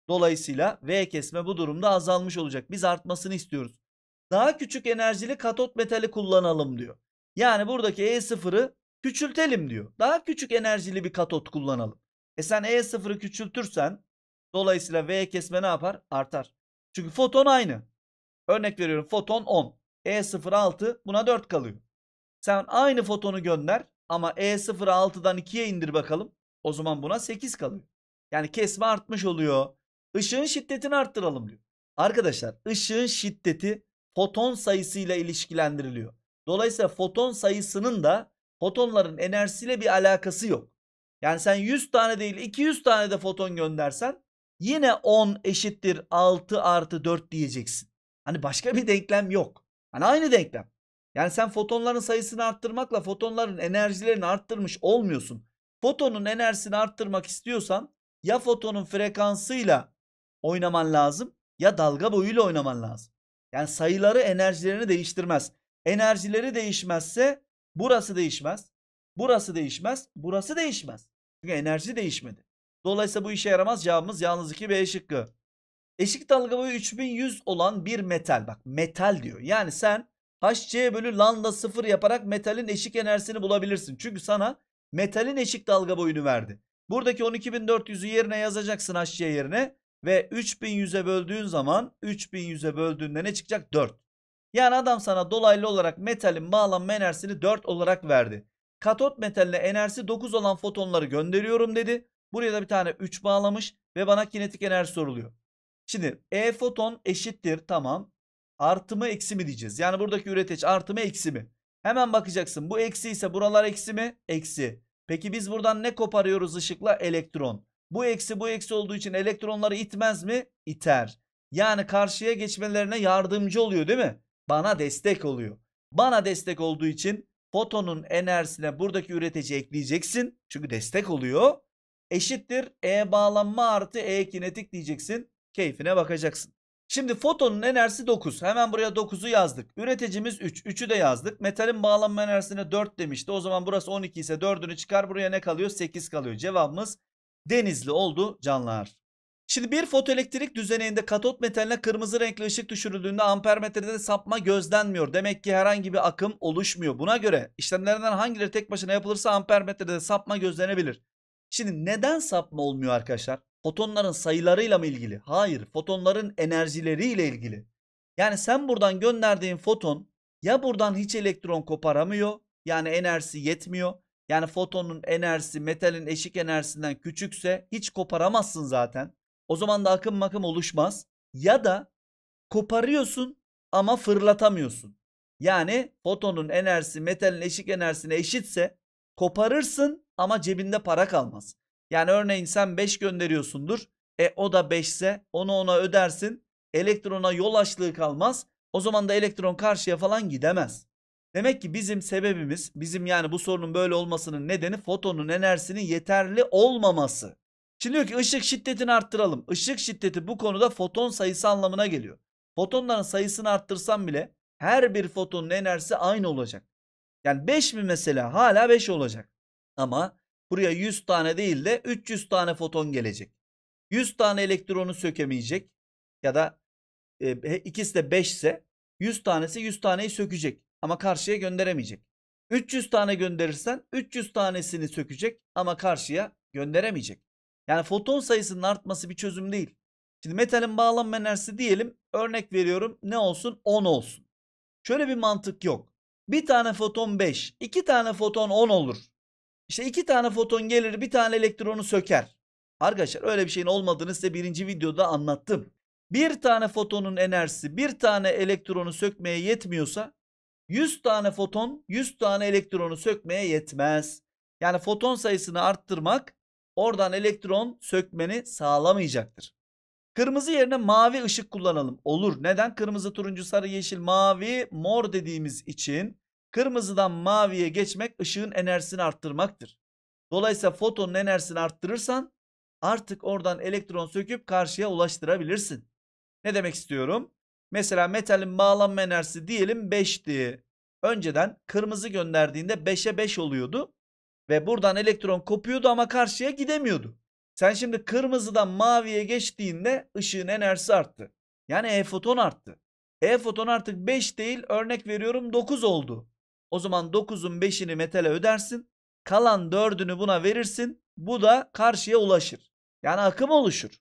Dolayısıyla V kesme bu durumda azalmış olacak. Biz artmasını istiyoruz. Daha küçük enerjili katot metali kullanalım diyor. Yani buradaki E0'ı küçültelim diyor. Daha küçük enerjili bir katot kullanalım. E sen E0'ı küçültürsen dolayısıyla V kesme ne yapar? Artar. Çünkü foton aynı. Örnek veriyorum foton 10. E0 6 buna 4 kalıyor. Sen aynı fotonu gönder ama E0 6'dan 2'ye indir bakalım. O zaman buna 8 kalıyor. Yani kesme artmış oluyor. Işığın şiddetini arttıralım diyor. Arkadaşlar ışığın şiddeti foton sayısıyla ilişkilendiriliyor. Dolayısıyla foton sayısının da fotonların enerjisiyle bir alakası yok. Yani sen 100 tane değil 200 tane de foton göndersen yine 10 eşittir 6 artı 4 diyeceksin. Hani başka bir denklem yok. Hani aynı denklem. Yani sen fotonların sayısını arttırmakla fotonların enerjilerini arttırmış olmuyorsun. Fotonun enerjisini arttırmak istiyorsan ya fotonun frekansıyla oynaman lazım ya dalga boyuyla oynaman lazım. Yani sayıları enerjilerini değiştirmez. Enerjileri değişmezse burası değişmez. Burası değişmez. Burası değişmez. Çünkü enerji değişmedi. Dolayısıyla bu işe yaramaz. Cevabımız yalnız 2 B şıkkı. Eşik dalga boyu 3100 olan bir metal. Bak metal diyor. Yani sen HC bölü lambda 0 yaparak metalin eşik enerjisini bulabilirsin. Çünkü sana metalin eşik dalga boyunu verdi. Buradaki 12400'ü yerine yazacaksın aşağı yerine. Ve 3100'e böldüğün zaman 3100'e böldüğünde ne çıkacak? 4. Yani adam sana dolaylı olarak metalin bağlanma enerjisini 4 olarak verdi. Katot metaline enerjisi 9 olan fotonları gönderiyorum dedi. Buraya da bir tane 3 bağlamış ve bana kinetik enerji soruluyor. Şimdi E foton eşittir tamam. Artı mı eksi mi diyeceğiz. Yani buradaki üreteç artı mı eksi mi? Hemen bakacaksın bu eksi ise buralar eksi mi? Eksi. Peki biz buradan ne koparıyoruz ışıkla? Elektron. Bu eksi bu eksi olduğu için elektronları itmez mi? İter. Yani karşıya geçmelerine yardımcı oluyor değil mi? Bana destek oluyor. Bana destek olduğu için fotonun enerjisine buradaki üretici ekleyeceksin. Çünkü destek oluyor. Eşittir E bağlanma artı E kinetik diyeceksin. Keyfine bakacaksın. Şimdi fotonun enerjisi 9. Hemen buraya 9'u yazdık. Üreticimiz 3. 3'ü de yazdık. Metalin bağlanma enerjisine 4 demişti. O zaman burası 12 ise 4'ünü çıkar. Buraya ne kalıyor? 8 kalıyor. Cevabımız denizli oldu canlar. Şimdi bir fotoelektrik düzeneğinde katot metaline kırmızı renkli ışık düşürüldüğünde ampermetrede sapma gözlenmiyor. Demek ki herhangi bir akım oluşmuyor. Buna göre işlemlerinden hangileri tek başına yapılırsa ampermetrede sapma gözlenebilir. Şimdi neden sapma olmuyor arkadaşlar? fotonların sayılarıyla mı ilgili? Hayır, fotonların enerjileriyle ilgili. Yani sen buradan gönderdiğin foton ya buradan hiç elektron koparamıyor yani enerjisi yetmiyor. Yani fotonun enerjisi metalin eşik enerjisinden küçükse hiç koparamazsın zaten. O zaman da akım makım oluşmaz. Ya da koparıyorsun ama fırlatamıyorsun. Yani fotonun enerjisi metalin eşik enerjisine eşitse koparırsın ama cebinde para kalmaz. Yani örneğin sen 5 gönderiyorsundur. E o da 5 ise onu ona ödersin. Elektrona yol açlığı kalmaz. O zaman da elektron karşıya falan gidemez. Demek ki bizim sebebimiz, bizim yani bu sorunun böyle olmasının nedeni fotonun enerjisinin yeterli olmaması. Şimdi diyor ki ışık şiddetini arttıralım. Işık şiddeti bu konuda foton sayısı anlamına geliyor. Fotonların sayısını arttırsam bile her bir fotonun enerjisi aynı olacak. Yani 5 mi mesela hala 5 olacak. Ama buraya 100 tane değil de 300 tane foton gelecek. 100 tane elektronu sökemeyecek ya da e, ikisi de 5 ise 100 tanesi 100 taneyi sökecek ama karşıya gönderemeyecek. 300 tane gönderirsen 300 tanesini sökecek ama karşıya gönderemeyecek. Yani foton sayısının artması bir çözüm değil. Şimdi metalin bağlanma enerjisi diyelim örnek veriyorum ne olsun 10 olsun. Şöyle bir mantık yok. Bir tane foton 5, iki tane foton 10 olur. İşte iki tane foton gelir bir tane elektronu söker. Arkadaşlar öyle bir şeyin olmadığını size birinci videoda anlattım. Bir tane fotonun enerjisi bir tane elektronu sökmeye yetmiyorsa 100 tane foton 100 tane elektronu sökmeye yetmez. Yani foton sayısını arttırmak oradan elektron sökmeni sağlamayacaktır. Kırmızı yerine mavi ışık kullanalım. Olur. Neden? Kırmızı, turuncu, sarı, yeşil, mavi, mor dediğimiz için Kırmızıdan maviye geçmek ışığın enerjisini arttırmaktır. Dolayısıyla fotonun enerjisini arttırırsan artık oradan elektron söküp karşıya ulaştırabilirsin. Ne demek istiyorum? Mesela metalin bağlanma enerjisi diyelim 5'ti. Önceden kırmızı gönderdiğinde 5'e 5 oluyordu ve buradan elektron kopuyordu ama karşıya gidemiyordu. Sen şimdi kırmızıdan maviye geçtiğinde ışığın enerjisi arttı. Yani e-foton arttı. E-foton artık 5 değil örnek veriyorum 9 oldu. O zaman 9'un 5'ini metale ödersin. Kalan 4'ünü buna verirsin. Bu da karşıya ulaşır. Yani akım oluşur.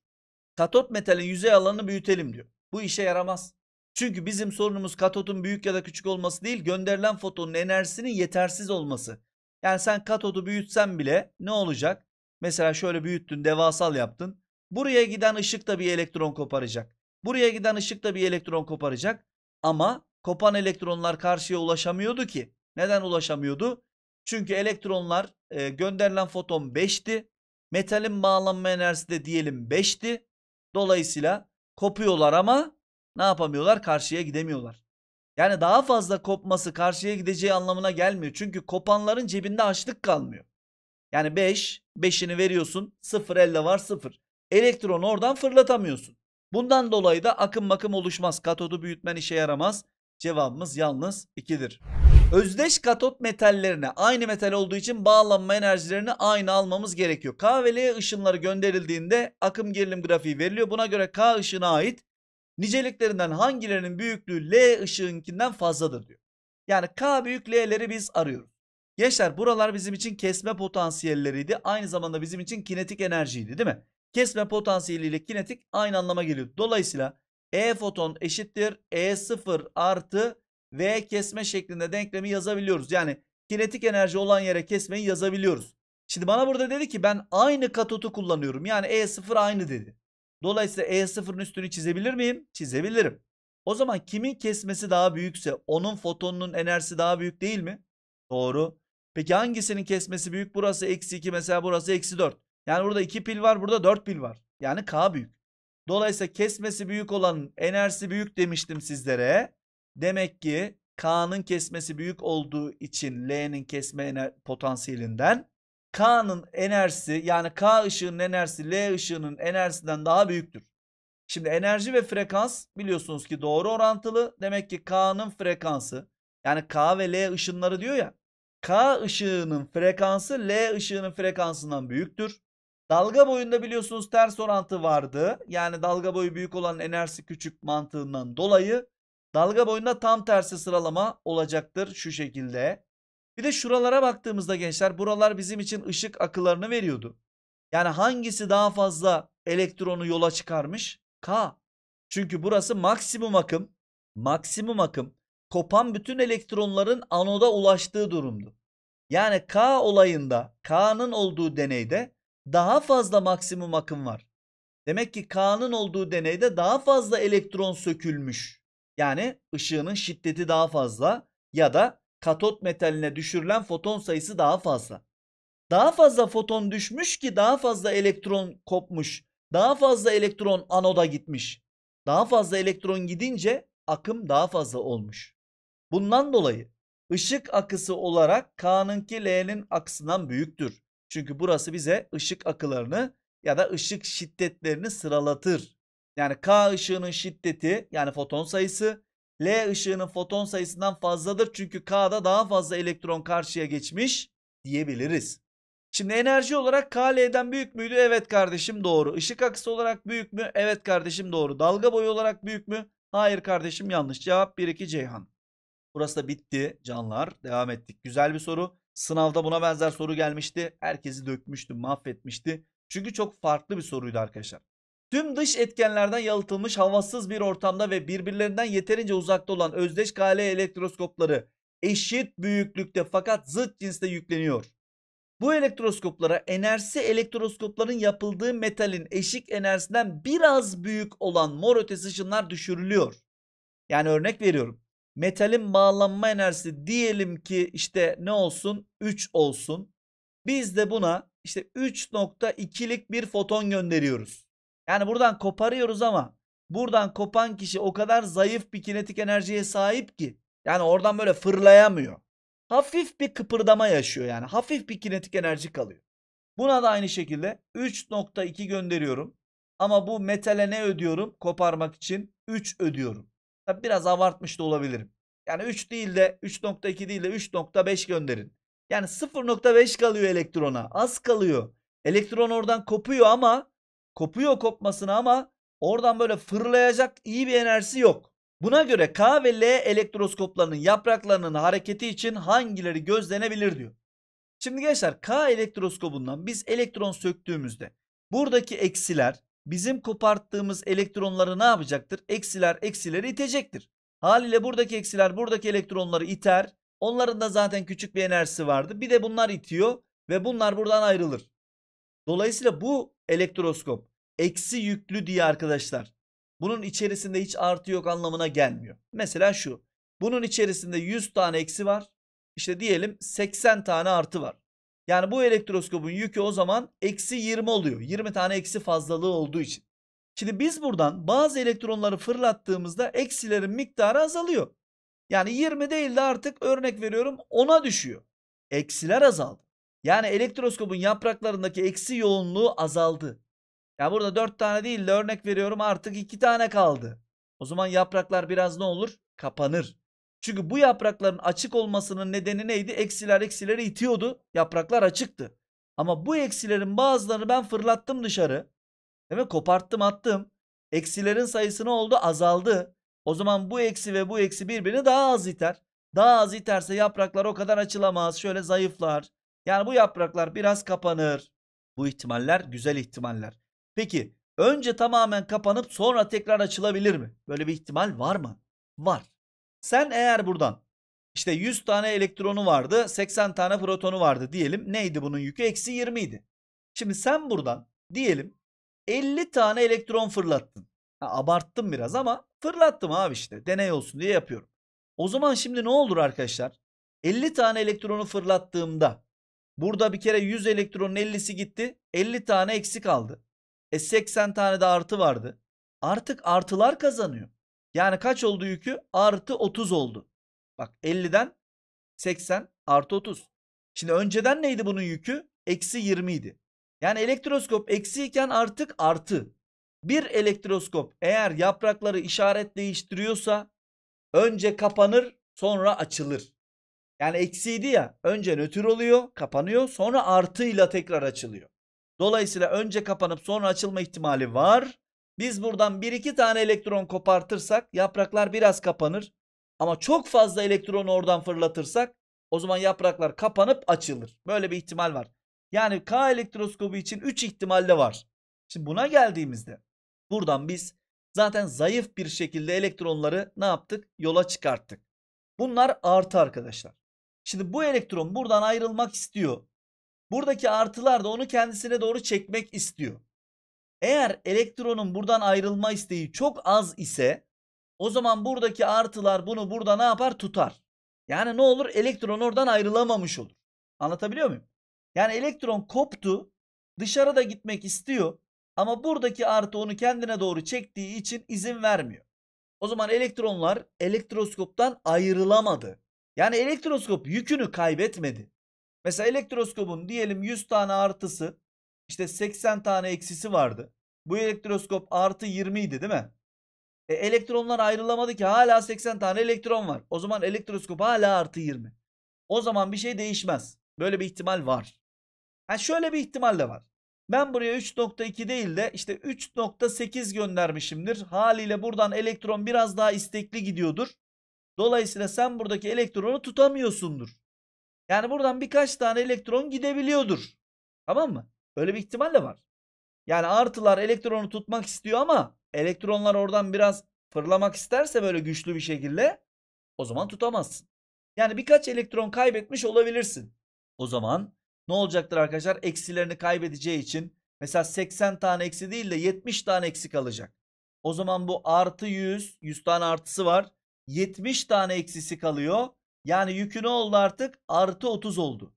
Katot metalin yüzey alanını büyütelim diyor. Bu işe yaramaz. Çünkü bizim sorunumuz katotun büyük ya da küçük olması değil, gönderilen fotonun enerjisinin yetersiz olması. Yani sen katodu büyütsen bile ne olacak? Mesela şöyle büyüttün, devasal yaptın. Buraya giden ışık da bir elektron koparacak. Buraya giden ışık da bir elektron koparacak. Ama kopan elektronlar karşıya ulaşamıyordu ki. Neden ulaşamıyordu? Çünkü elektronlar e, gönderilen foton 5'ti. Metalin bağlanma enerjisi de diyelim 5'ti. Dolayısıyla kopuyorlar ama ne yapamıyorlar? Karşıya gidemiyorlar. Yani daha fazla kopması karşıya gideceği anlamına gelmiyor. Çünkü kopanların cebinde açlık kalmıyor. Yani 5, 5'ini veriyorsun 0 elde var 0. Elektron oradan fırlatamıyorsun. Bundan dolayı da akım makım oluşmaz. Katodu büyütmen işe yaramaz. Cevabımız yalnız 2'dir. Özdeş katot metallerine aynı metal olduğu için bağlanma enerjilerini aynı almamız gerekiyor. K ve L ışınları gönderildiğinde akım gerilim grafiği veriliyor. Buna göre K ışığına ait niceliklerinden hangilerinin büyüklüğü L ışığınkinden fazladır diyor. Yani K büyük L'leri biz arıyoruz. Gençler buralar bizim için kesme potansiyelleriydi. Aynı zamanda bizim için kinetik enerjiydi değil mi? Kesme potansiyeliyle kinetik aynı anlama geliyor. Dolayısıyla e foton eşittir E0 artı V kesme şeklinde denklemi yazabiliyoruz. Yani kinetik enerji olan yere kesmeyi yazabiliyoruz. Şimdi bana burada dedi ki ben aynı katotu kullanıyorum. Yani E0 aynı dedi. Dolayısıyla E0'ın üstünü çizebilir miyim? Çizebilirim. O zaman kimin kesmesi daha büyükse onun fotonunun enerjisi daha büyük değil mi? Doğru. Peki hangisinin kesmesi büyük? Burası eksi 2 mesela burası eksi 4. Yani burada 2 pil var burada 4 pil var. Yani K büyük. Dolayısıyla kesmesi büyük olan enerjisi büyük demiştim sizlere. Demek ki K'nın kesmesi büyük olduğu için L'nin kesme potansiyelinden K'nın enerjisi yani K ışığının enerjisi L ışığının enerjisinden daha büyüktür. Şimdi enerji ve frekans biliyorsunuz ki doğru orantılı. Demek ki K'nın frekansı yani K ve L ışınları diyor ya. K ışığının frekansı L ışığının frekansından büyüktür. Dalga boyunda biliyorsunuz ters orantı vardı. Yani dalga boyu büyük olan enerjisi küçük mantığından dolayı dalga boyunda tam tersi sıralama olacaktır şu şekilde. Bir de şuralara baktığımızda gençler buralar bizim için ışık akılarını veriyordu. Yani hangisi daha fazla elektronu yola çıkarmış? K. Çünkü burası maksimum akım. Maksimum akım kopan bütün elektronların anoda ulaştığı durumdu. Yani K olayında K'nın olduğu deneyde daha fazla maksimum akım var. Demek ki K'nın olduğu deneyde daha fazla elektron sökülmüş. Yani ışığının şiddeti daha fazla ya da katot metaline düşürülen foton sayısı daha fazla. Daha fazla foton düşmüş ki daha fazla elektron kopmuş. Daha fazla elektron anoda gitmiş. Daha fazla elektron gidince akım daha fazla olmuş. Bundan dolayı ışık akısı olarak K'nınki L'nin aksından büyüktür. Çünkü burası bize ışık akılarını ya da ışık şiddetlerini sıralatır. Yani K ışığının şiddeti yani foton sayısı L ışığının foton sayısından fazladır. Çünkü K'da daha fazla elektron karşıya geçmiş diyebiliriz. Şimdi enerji olarak k l'den büyük müydü? Evet kardeşim doğru. Işık akısı olarak büyük mü? Evet kardeşim doğru. Dalga boyu olarak büyük mü? Hayır kardeşim yanlış. Cevap 1-2 Ceyhan. Burası da bitti canlar. Devam ettik. Güzel bir soru. Sınavda buna benzer soru gelmişti. Herkesi dökmüştü, mahvetmişti. Çünkü çok farklı bir soruydu arkadaşlar. Tüm dış etkenlerden yalıtılmış havasız bir ortamda ve birbirlerinden yeterince uzakta olan özdeş kale elektroskopları eşit büyüklükte fakat zıt cinste yükleniyor. Bu elektroskoplara enerjisi elektroskopların yapıldığı metalin eşik enerjisinden biraz büyük olan mor ötesi ışınlar düşürülüyor. Yani örnek veriyorum metalin bağlanma enerjisi diyelim ki işte ne olsun 3 olsun. Biz de buna işte 3.2'lik bir foton gönderiyoruz. Yani buradan koparıyoruz ama buradan kopan kişi o kadar zayıf bir kinetik enerjiye sahip ki yani oradan böyle fırlayamıyor. Hafif bir kıpırdama yaşıyor yani. Hafif bir kinetik enerji kalıyor. Buna da aynı şekilde 3.2 gönderiyorum. Ama bu metale ne ödüyorum? Koparmak için 3 ödüyorum biraz abartmış da olabilirim. Yani 3 değil de 3.2 değil de 3.5 gönderin. Yani 0.5 kalıyor elektrona. Az kalıyor. Elektron oradan kopuyor ama kopuyor kopmasına ama oradan böyle fırlayacak iyi bir enerjisi yok. Buna göre K ve L elektroskoplarının yapraklarının hareketi için hangileri gözlenebilir diyor. Şimdi gençler K elektroskobundan biz elektron söktüğümüzde buradaki eksiler bizim koparttığımız elektronları ne yapacaktır? Eksiler eksileri itecektir. Haliyle buradaki eksiler buradaki elektronları iter. Onların da zaten küçük bir enerjisi vardı. Bir de bunlar itiyor ve bunlar buradan ayrılır. Dolayısıyla bu elektroskop eksi yüklü diye arkadaşlar. Bunun içerisinde hiç artı yok anlamına gelmiyor. Mesela şu. Bunun içerisinde 100 tane eksi var. İşte diyelim 80 tane artı var. Yani bu elektroskopun yükü o zaman eksi 20 oluyor. 20 tane eksi fazlalığı olduğu için. Şimdi biz buradan bazı elektronları fırlattığımızda eksilerin miktarı azalıyor. Yani 20 değil de artık örnek veriyorum 10'a düşüyor. Eksiler azaldı. Yani elektroskopun yapraklarındaki eksi yoğunluğu azaldı. Ya yani burada 4 tane değil de örnek veriyorum artık 2 tane kaldı. O zaman yapraklar biraz ne olur? Kapanır. Çünkü bu yaprakların açık olmasının nedeni neydi? Eksiler eksileri itiyordu. Yapraklar açıktı. Ama bu eksilerin bazılarını ben fırlattım dışarı. Değil mi? Koparttım attım. Eksilerin sayısı ne oldu? Azaldı. O zaman bu eksi ve bu eksi birbirini daha az iter. Daha az iterse yapraklar o kadar açılamaz. Şöyle zayıflar. Yani bu yapraklar biraz kapanır. Bu ihtimaller güzel ihtimaller. Peki önce tamamen kapanıp sonra tekrar açılabilir mi? Böyle bir ihtimal var mı? Var. Sen eğer buradan işte 100 tane elektronu vardı, 80 tane protonu vardı diyelim. Neydi bunun yükü? Eksi 20 idi. Şimdi sen buradan diyelim 50 tane elektron fırlattın. Ha, abarttım biraz ama fırlattım abi işte. Deney olsun diye yapıyorum. O zaman şimdi ne olur arkadaşlar? 50 tane elektronu fırlattığımda burada bir kere 100 elektronun 50'si gitti. 50 tane eksi kaldı. E 80 tane de artı vardı. Artık artılar kazanıyor. Yani kaç oldu yükü? Artı 30 oldu. Bak 50'den 80 artı 30. Şimdi önceden neydi bunun yükü? Eksi 20 idi. Yani elektroskop eksi iken artık artı. Bir elektroskop eğer yaprakları işaret değiştiriyorsa önce kapanır sonra açılır. Yani eksiydi ya önce nötr oluyor kapanıyor sonra artıyla tekrar açılıyor. Dolayısıyla önce kapanıp sonra açılma ihtimali var. Biz buradan 1-2 tane elektron kopartırsak yapraklar biraz kapanır. Ama çok fazla elektron oradan fırlatırsak o zaman yapraklar kapanıp açılır. Böyle bir ihtimal var. Yani K elektroskobu için 3 ihtimalle var. Şimdi buna geldiğimizde buradan biz zaten zayıf bir şekilde elektronları ne yaptık? Yola çıkarttık. Bunlar artı arkadaşlar. Şimdi bu elektron buradan ayrılmak istiyor. Buradaki artılar da onu kendisine doğru çekmek istiyor. Eğer elektronun buradan ayrılma isteği çok az ise o zaman buradaki artılar bunu burada ne yapar? Tutar. Yani ne olur? Elektron oradan ayrılamamış olur. Anlatabiliyor muyum? Yani elektron koptu. Dışarı da gitmek istiyor. Ama buradaki artı onu kendine doğru çektiği için izin vermiyor. O zaman elektronlar elektroskoptan ayrılamadı. Yani elektroskop yükünü kaybetmedi. Mesela elektroskopun diyelim 100 tane artısı işte 80 tane eksisi vardı. Bu elektroskop artı 20 idi değil mi? E, elektronlar ayrılamadı ki hala 80 tane elektron var. O zaman elektroskop hala artı 20. O zaman bir şey değişmez. Böyle bir ihtimal var. Yani şöyle bir ihtimal de var. Ben buraya 3.2 değil de işte 3.8 göndermişimdir. Haliyle buradan elektron biraz daha istekli gidiyordur. Dolayısıyla sen buradaki elektronu tutamıyorsundur. Yani buradan birkaç tane elektron gidebiliyordur. Tamam mı? Öyle bir ihtimal de var. Yani artılar elektronu tutmak istiyor ama elektronlar oradan biraz fırlamak isterse böyle güçlü bir şekilde o zaman tutamazsın. Yani birkaç elektron kaybetmiş olabilirsin. O zaman ne olacaktır arkadaşlar? Eksilerini kaybedeceği için mesela 80 tane eksi değil de 70 tane eksik kalacak. O zaman bu artı 100, 100 tane artısı var. 70 tane eksisi kalıyor. Yani yükü ne oldu artık? Artı 30 oldu.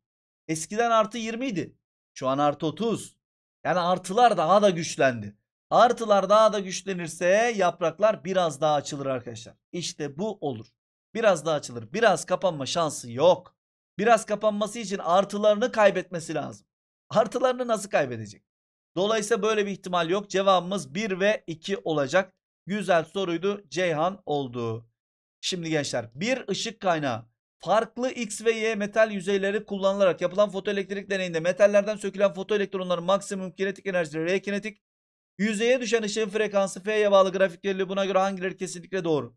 Eskiden artı 20 idi. Şu an artı 30. Yani artılar daha da güçlendi. Artılar daha da güçlenirse yapraklar biraz daha açılır arkadaşlar. İşte bu olur. Biraz daha açılır. Biraz kapanma şansı yok. Biraz kapanması için artılarını kaybetmesi lazım. Artılarını nasıl kaybedecek? Dolayısıyla böyle bir ihtimal yok. Cevabımız 1 ve 2 olacak. Güzel soruydu. Ceyhan oldu. Şimdi gençler bir ışık kaynağı farklı X ve Y metal yüzeyleri kullanılarak yapılan fotoelektrik deneyinde metallerden sökülen fotoelektronların maksimum kinetik enerjileri R kinetik. Yüzeye düşen ışığın frekansı F'ye bağlı grafik veriliyor. Buna göre hangileri kesinlikle doğru?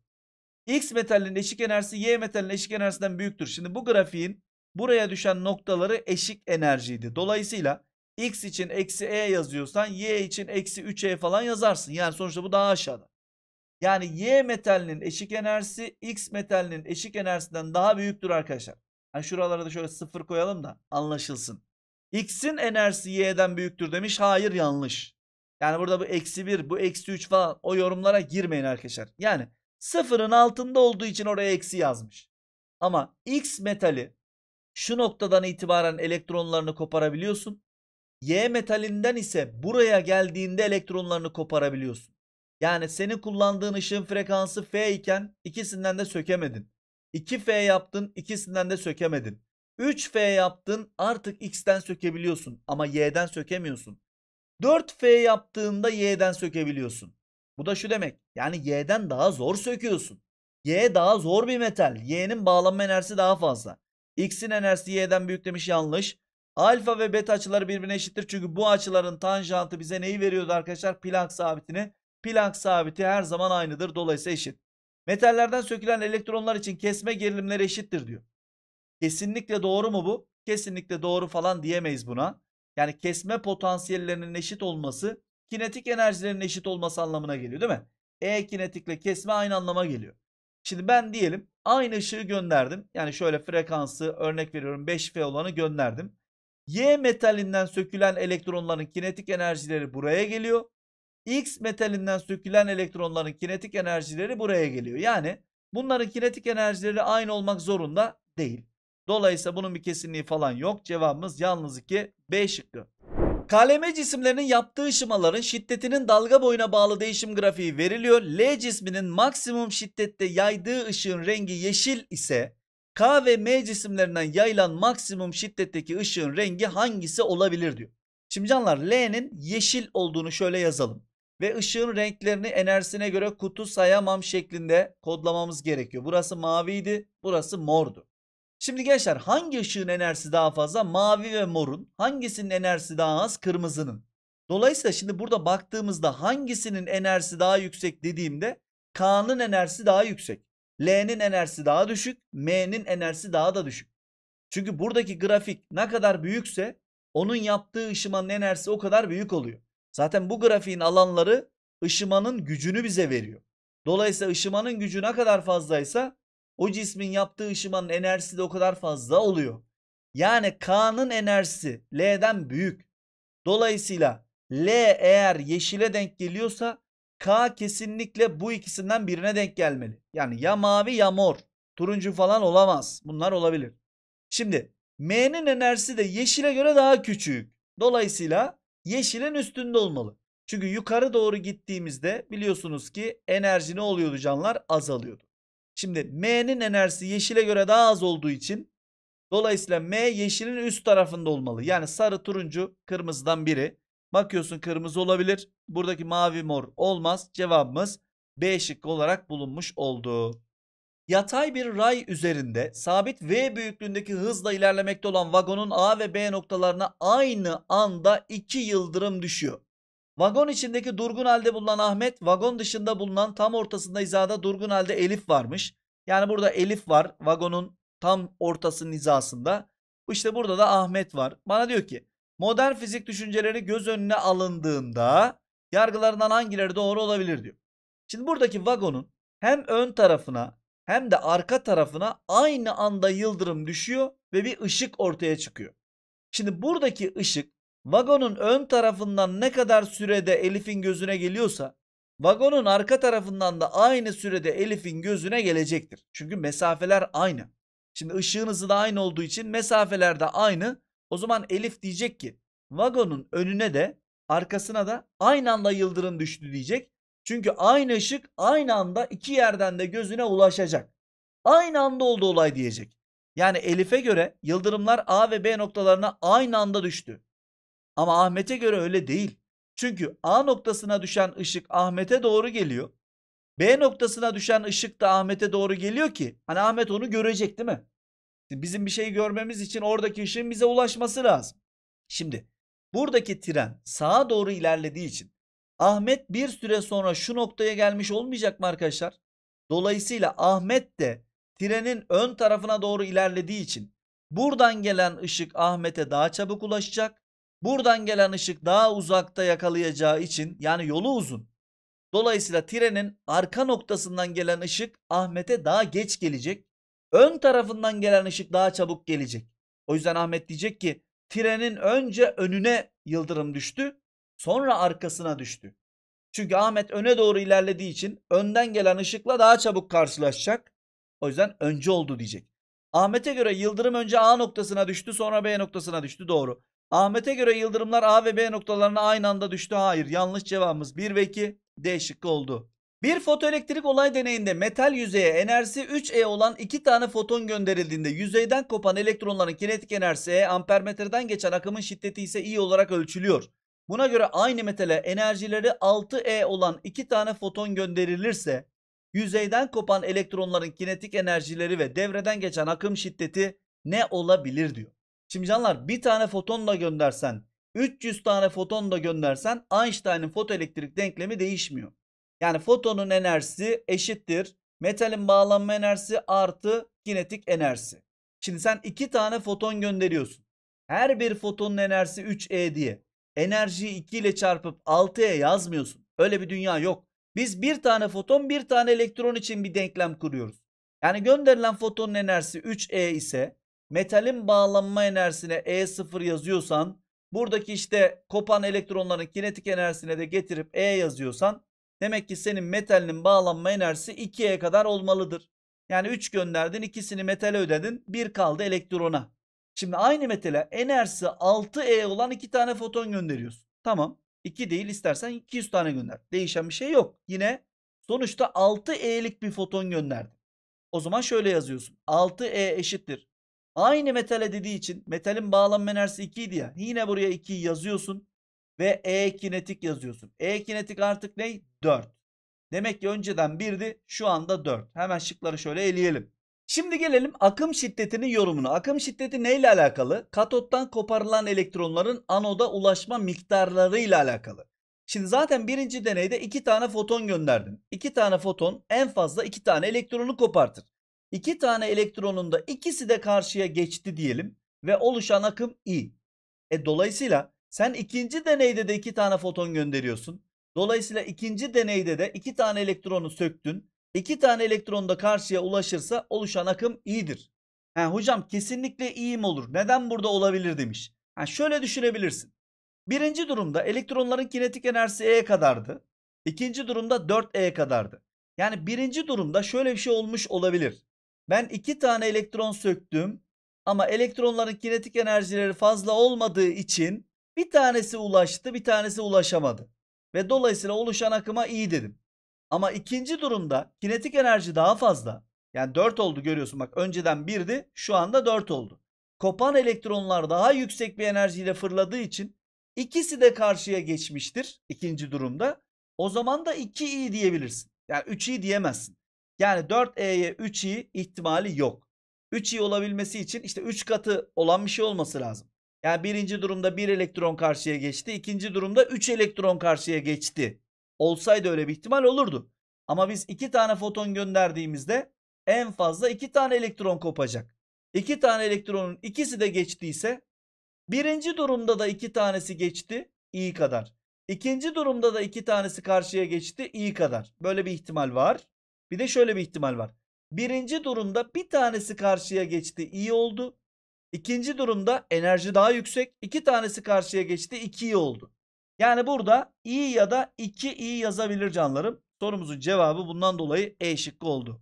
X metalinin eşik enerjisi Y metalinin eşik enerjisinden büyüktür. Şimdi bu grafiğin buraya düşen noktaları eşik enerjiydi. Dolayısıyla X için eksi E yazıyorsan Y için eksi 3E falan yazarsın. Yani sonuçta bu daha aşağıda. Yani Y metalinin eşik enerjisi X metalinin eşik enerjisinden daha büyüktür arkadaşlar. Yani şuralara da şöyle sıfır koyalım da anlaşılsın. X'in enerjisi Y'den büyüktür demiş. Hayır yanlış. Yani burada bu eksi 1 bu eksi 3 falan o yorumlara girmeyin arkadaşlar. Yani sıfırın altında olduğu için oraya eksi yazmış. Ama X metali şu noktadan itibaren elektronlarını koparabiliyorsun. Y metalinden ise buraya geldiğinde elektronlarını koparabiliyorsun. Yani senin kullandığın ışığın frekansı F iken ikisinden de sökemedin. 2F yaptın ikisinden de sökemedin. 3F yaptın artık X'ten sökebiliyorsun ama Y'den sökemiyorsun. 4F yaptığında Y'den sökebiliyorsun. Bu da şu demek yani Y'den daha zor söküyorsun. Y daha zor bir metal. Y'nin bağlanma enerjisi daha fazla. X'in enerjisi Y'den büyük demiş yanlış. Alfa ve beta açıları birbirine eşittir. Çünkü bu açıların tanjantı bize neyi veriyordu arkadaşlar? Planck sabitini Plak sabiti her zaman aynıdır. Dolayısıyla eşit. Metallerden sökülen elektronlar için kesme gerilimleri eşittir diyor. Kesinlikle doğru mu bu? Kesinlikle doğru falan diyemeyiz buna. Yani kesme potansiyellerinin eşit olması kinetik enerjilerin eşit olması anlamına geliyor değil mi? E kinetikle kesme aynı anlama geliyor. Şimdi ben diyelim aynı ışığı gönderdim. Yani şöyle frekansı örnek veriyorum 5F olanı gönderdim. Y metalinden sökülen elektronların kinetik enerjileri buraya geliyor. X metalinden sökülen elektronların kinetik enerjileri buraya geliyor. Yani bunların kinetik enerjileri aynı olmak zorunda değil. Dolayısıyla bunun bir kesinliği falan yok. Cevabımız yalnız 2 B şıkkı. KLM cisimlerinin yaptığı ışımaların şiddetinin dalga boyuna bağlı değişim grafiği veriliyor. L cisminin maksimum şiddette yaydığı ışığın rengi yeşil ise K ve M cisimlerinden yayılan maksimum şiddetteki ışığın rengi hangisi olabilir diyor. Şimdi canlar L'nin yeşil olduğunu şöyle yazalım. Ve ışığın renklerini enerjisine göre kutu sayamam şeklinde kodlamamız gerekiyor. Burası maviydi, burası mordu. Şimdi gençler hangi ışığın enerjisi daha fazla? Mavi ve morun. Hangisinin enerjisi daha az? Kırmızının. Dolayısıyla şimdi burada baktığımızda hangisinin enerjisi daha yüksek dediğimde K'nın enerjisi daha yüksek. L'nin enerjisi daha düşük. M'nin enerjisi daha da düşük. Çünkü buradaki grafik ne kadar büyükse onun yaptığı ışımanın enerjisi o kadar büyük oluyor. Zaten bu grafiğin alanları ışımanın gücünü bize veriyor. Dolayısıyla ışımanın gücü ne kadar fazlaysa o cismin yaptığı ışımanın enerjisi de o kadar fazla oluyor. Yani K'nın enerjisi L'den büyük. Dolayısıyla L eğer yeşile denk geliyorsa K kesinlikle bu ikisinden birine denk gelmeli. Yani ya mavi ya mor. Turuncu falan olamaz. Bunlar olabilir. Şimdi M'nin enerjisi de yeşile göre daha küçük. Dolayısıyla yeşilin üstünde olmalı. Çünkü yukarı doğru gittiğimizde biliyorsunuz ki enerji ne oluyordu canlar? Azalıyordu. Şimdi M'nin enerjisi yeşile göre daha az olduğu için dolayısıyla M yeşilin üst tarafında olmalı. Yani sarı, turuncu, kırmızıdan biri. Bakıyorsun kırmızı olabilir. Buradaki mavi mor olmaz. Cevabımız B şıkkı olarak bulunmuş oldu. Yatay bir ray üzerinde sabit V büyüklüğündeki hızla ilerlemekte olan vagonun A ve B noktalarına aynı anda iki yıldırım düşüyor. Vagon içindeki durgun halde bulunan Ahmet, vagon dışında bulunan tam ortasında hizada durgun halde Elif varmış. Yani burada Elif var vagonun tam ortasının hizasında. İşte burada da Ahmet var. Bana diyor ki modern fizik düşünceleri göz önüne alındığında yargılarından hangileri doğru olabilir diyor. Şimdi buradaki vagonun hem ön tarafına hem de arka tarafına aynı anda yıldırım düşüyor ve bir ışık ortaya çıkıyor. Şimdi buradaki ışık vagonun ön tarafından ne kadar sürede Elif'in gözüne geliyorsa vagonun arka tarafından da aynı sürede Elif'in gözüne gelecektir. Çünkü mesafeler aynı. Şimdi ışığın da aynı olduğu için mesafeler de aynı. O zaman Elif diyecek ki vagonun önüne de arkasına da aynı anda yıldırım düştü diyecek çünkü aynı ışık aynı anda iki yerden de gözüne ulaşacak. Aynı anda oldu olay diyecek. Yani Elif'e göre yıldırımlar A ve B noktalarına aynı anda düştü. Ama Ahmet'e göre öyle değil. Çünkü A noktasına düşen ışık Ahmet'e doğru geliyor. B noktasına düşen ışık da Ahmet'e doğru geliyor ki hani Ahmet onu görecek değil mi? bizim bir şeyi görmemiz için oradaki ışığın bize ulaşması lazım. Şimdi buradaki tren sağa doğru ilerlediği için Ahmet bir süre sonra şu noktaya gelmiş olmayacak mı arkadaşlar? Dolayısıyla Ahmet de trenin ön tarafına doğru ilerlediği için buradan gelen ışık Ahmet'e daha çabuk ulaşacak. Buradan gelen ışık daha uzakta yakalayacağı için yani yolu uzun. Dolayısıyla trenin arka noktasından gelen ışık Ahmet'e daha geç gelecek. Ön tarafından gelen ışık daha çabuk gelecek. O yüzden Ahmet diyecek ki trenin önce önüne yıldırım düştü. Sonra arkasına düştü. Çünkü Ahmet öne doğru ilerlediği için önden gelen ışıkla daha çabuk karşılaşacak. O yüzden önce oldu diyecek. Ahmet'e göre Yıldırım önce A noktasına düştü sonra B noktasına düştü doğru. Ahmet'e göre Yıldırımlar A ve B noktalarına aynı anda düştü. Hayır yanlış cevabımız 1 ve 2 D şıkkı oldu. Bir fotoelektrik olay deneyinde metal yüzeye enerjisi 3E olan iki tane foton gönderildiğinde yüzeyden kopan elektronların kinetik enerjisi E ampermetreden geçen akımın şiddeti ise I olarak ölçülüyor. Buna göre aynı metale enerjileri 6E olan iki tane foton gönderilirse yüzeyden kopan elektronların kinetik enerjileri ve devreden geçen akım şiddeti ne olabilir diyor. Şimdi canlar bir tane foton da göndersen 300 tane foton da göndersen Einstein'ın fotoelektrik denklemi değişmiyor. Yani fotonun enerjisi eşittir metalin bağlanma enerjisi artı kinetik enerjisi. Şimdi sen iki tane foton gönderiyorsun. Her bir fotonun enerjisi 3E diye enerjiyi 2 ile çarpıp 6'ya yazmıyorsun. Öyle bir dünya yok. Biz bir tane foton bir tane elektron için bir denklem kuruyoruz. Yani gönderilen fotonun enerjisi 3E ise metalin bağlanma enerjisine E0 yazıyorsan buradaki işte kopan elektronların kinetik enerjisine de getirip E yazıyorsan demek ki senin metalinin bağlanma enerjisi 2E kadar olmalıdır. Yani 3 gönderdin ikisini metale ödedin 1 kaldı elektrona. Şimdi aynı metale enerjisi 6E olan iki tane foton gönderiyorsun. Tamam. 2 değil istersen 200 tane gönder. Değişen bir şey yok. Yine sonuçta 6E'lik bir foton gönderdi. O zaman şöyle yazıyorsun. 6E eşittir. Aynı metale dediği için metalin bağlanma enerjisi 2 idi ya. Yine buraya 2 yazıyorsun ve E kinetik yazıyorsun. E kinetik artık ne? 4. Demek ki önceden 1'di şu anda 4. Hemen şıkları şöyle eleyelim. Şimdi gelelim akım şiddetinin yorumuna. Akım şiddeti neyle alakalı? Katottan koparılan elektronların anoda ulaşma miktarları ile alakalı. Şimdi zaten birinci deneyde iki tane foton gönderdin. İki tane foton en fazla iki tane elektronu kopartır. İki tane elektronun da ikisi de karşıya geçti diyelim ve oluşan akım I. E dolayısıyla sen ikinci deneyde de iki tane foton gönderiyorsun. Dolayısıyla ikinci deneyde de iki tane elektronu söktün 2 tane elektron da karşıya ulaşırsa oluşan akım iyidir. Ha, hocam kesinlikle iyim olur. Neden burada olabilir demiş. Ha, şöyle düşünebilirsin. Birinci durumda elektronların kinetik enerjisi E kadardı. İkinci durumda 4E kadardı. Yani birinci durumda şöyle bir şey olmuş olabilir. Ben iki tane elektron söktüm ama elektronların kinetik enerjileri fazla olmadığı için bir tanesi ulaştı bir tanesi ulaşamadı. Ve dolayısıyla oluşan akıma iyi dedim. Ama ikinci durumda kinetik enerji daha fazla. Yani 4 oldu görüyorsun bak önceden 1'di şu anda 4 oldu. Kopan elektronlar daha yüksek bir enerjiyle fırladığı için ikisi de karşıya geçmiştir ikinci durumda. O zaman da 2i diyebilirsin. Yani 3i diyemezsin. Yani 4e'ye 3i ihtimali yok. 3i olabilmesi için işte 3 katı olan bir şey olması lazım. Yani birinci durumda 1 elektron karşıya geçti. ikinci durumda 3 elektron karşıya geçti. Olsaydı öyle bir ihtimal olurdu. Ama biz iki tane foton gönderdiğimizde en fazla iki tane elektron kopacak. İki tane elektronun ikisi de geçtiyse birinci durumda da iki tanesi geçti iyi kadar. İkinci durumda da iki tanesi karşıya geçti iyi kadar. Böyle bir ihtimal var. Bir de şöyle bir ihtimal var. Birinci durumda bir tanesi karşıya geçti iyi oldu. İkinci durumda enerji daha yüksek. iki tanesi karşıya geçti iki iyi oldu. Yani burada i ya da iki i yazabilir canlarım. Sorumuzun cevabı bundan dolayı E şıkkı oldu.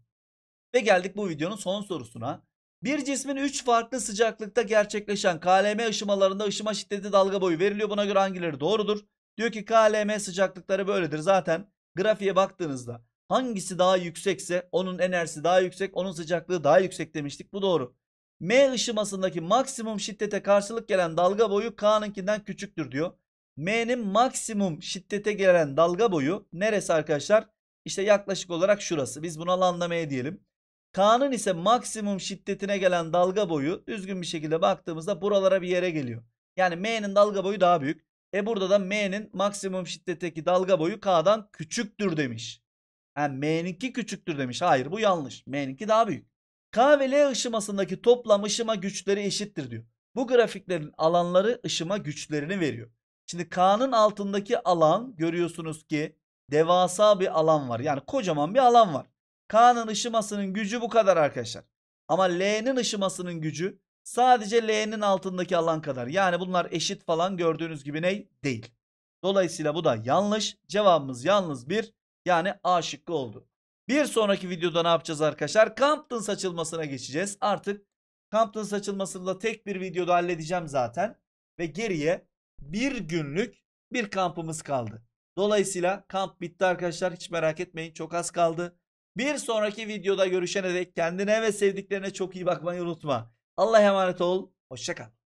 Ve geldik bu videonun son sorusuna. Bir cismin 3 farklı sıcaklıkta gerçekleşen KLM ışımalarında ışıma şiddeti dalga boyu veriliyor. Buna göre hangileri doğrudur? Diyor ki KLM sıcaklıkları böyledir. Zaten grafiğe baktığınızda hangisi daha yüksekse onun enerjisi daha yüksek, onun sıcaklığı daha yüksek demiştik. Bu doğru. M ışımasındaki maksimum şiddete karşılık gelen dalga boyu K'nınkinden küçüktür diyor. M'nin maksimum şiddete gelen dalga boyu neresi arkadaşlar? İşte yaklaşık olarak şurası. Biz bunu lambda M diyelim. K'nın ise maksimum şiddetine gelen dalga boyu düzgün bir şekilde baktığımızda buralara bir yere geliyor. Yani M'nin dalga boyu daha büyük. E burada da M'nin maksimum şiddetteki dalga boyu K'dan küçüktür demiş. Yani M'ninki küçüktür demiş. Hayır bu yanlış. M'ninki daha büyük. K ve L ışımasındaki toplam ışıma güçleri eşittir diyor. Bu grafiklerin alanları ışıma güçlerini veriyor. Şimdi K'nın altındaki alan görüyorsunuz ki devasa bir alan var. Yani kocaman bir alan var. K'nın ışımasının gücü bu kadar arkadaşlar. Ama L'nin ışımasının gücü sadece L'nin altındaki alan kadar. Yani bunlar eşit falan gördüğünüz gibi ne? Değil. Dolayısıyla bu da yanlış. Cevabımız yalnız bir. Yani A şıkkı oldu. Bir sonraki videoda ne yapacağız arkadaşlar? Compton saçılmasına geçeceğiz. Artık Compton saçılmasını da tek bir videoda halledeceğim zaten. Ve geriye bir günlük bir kampımız kaldı. Dolayısıyla kamp bitti arkadaşlar. Hiç merak etmeyin çok az kaldı. Bir sonraki videoda görüşene dek kendine ve sevdiklerine çok iyi bakmayı unutma. Allah'a emanet ol. Hoşçakal.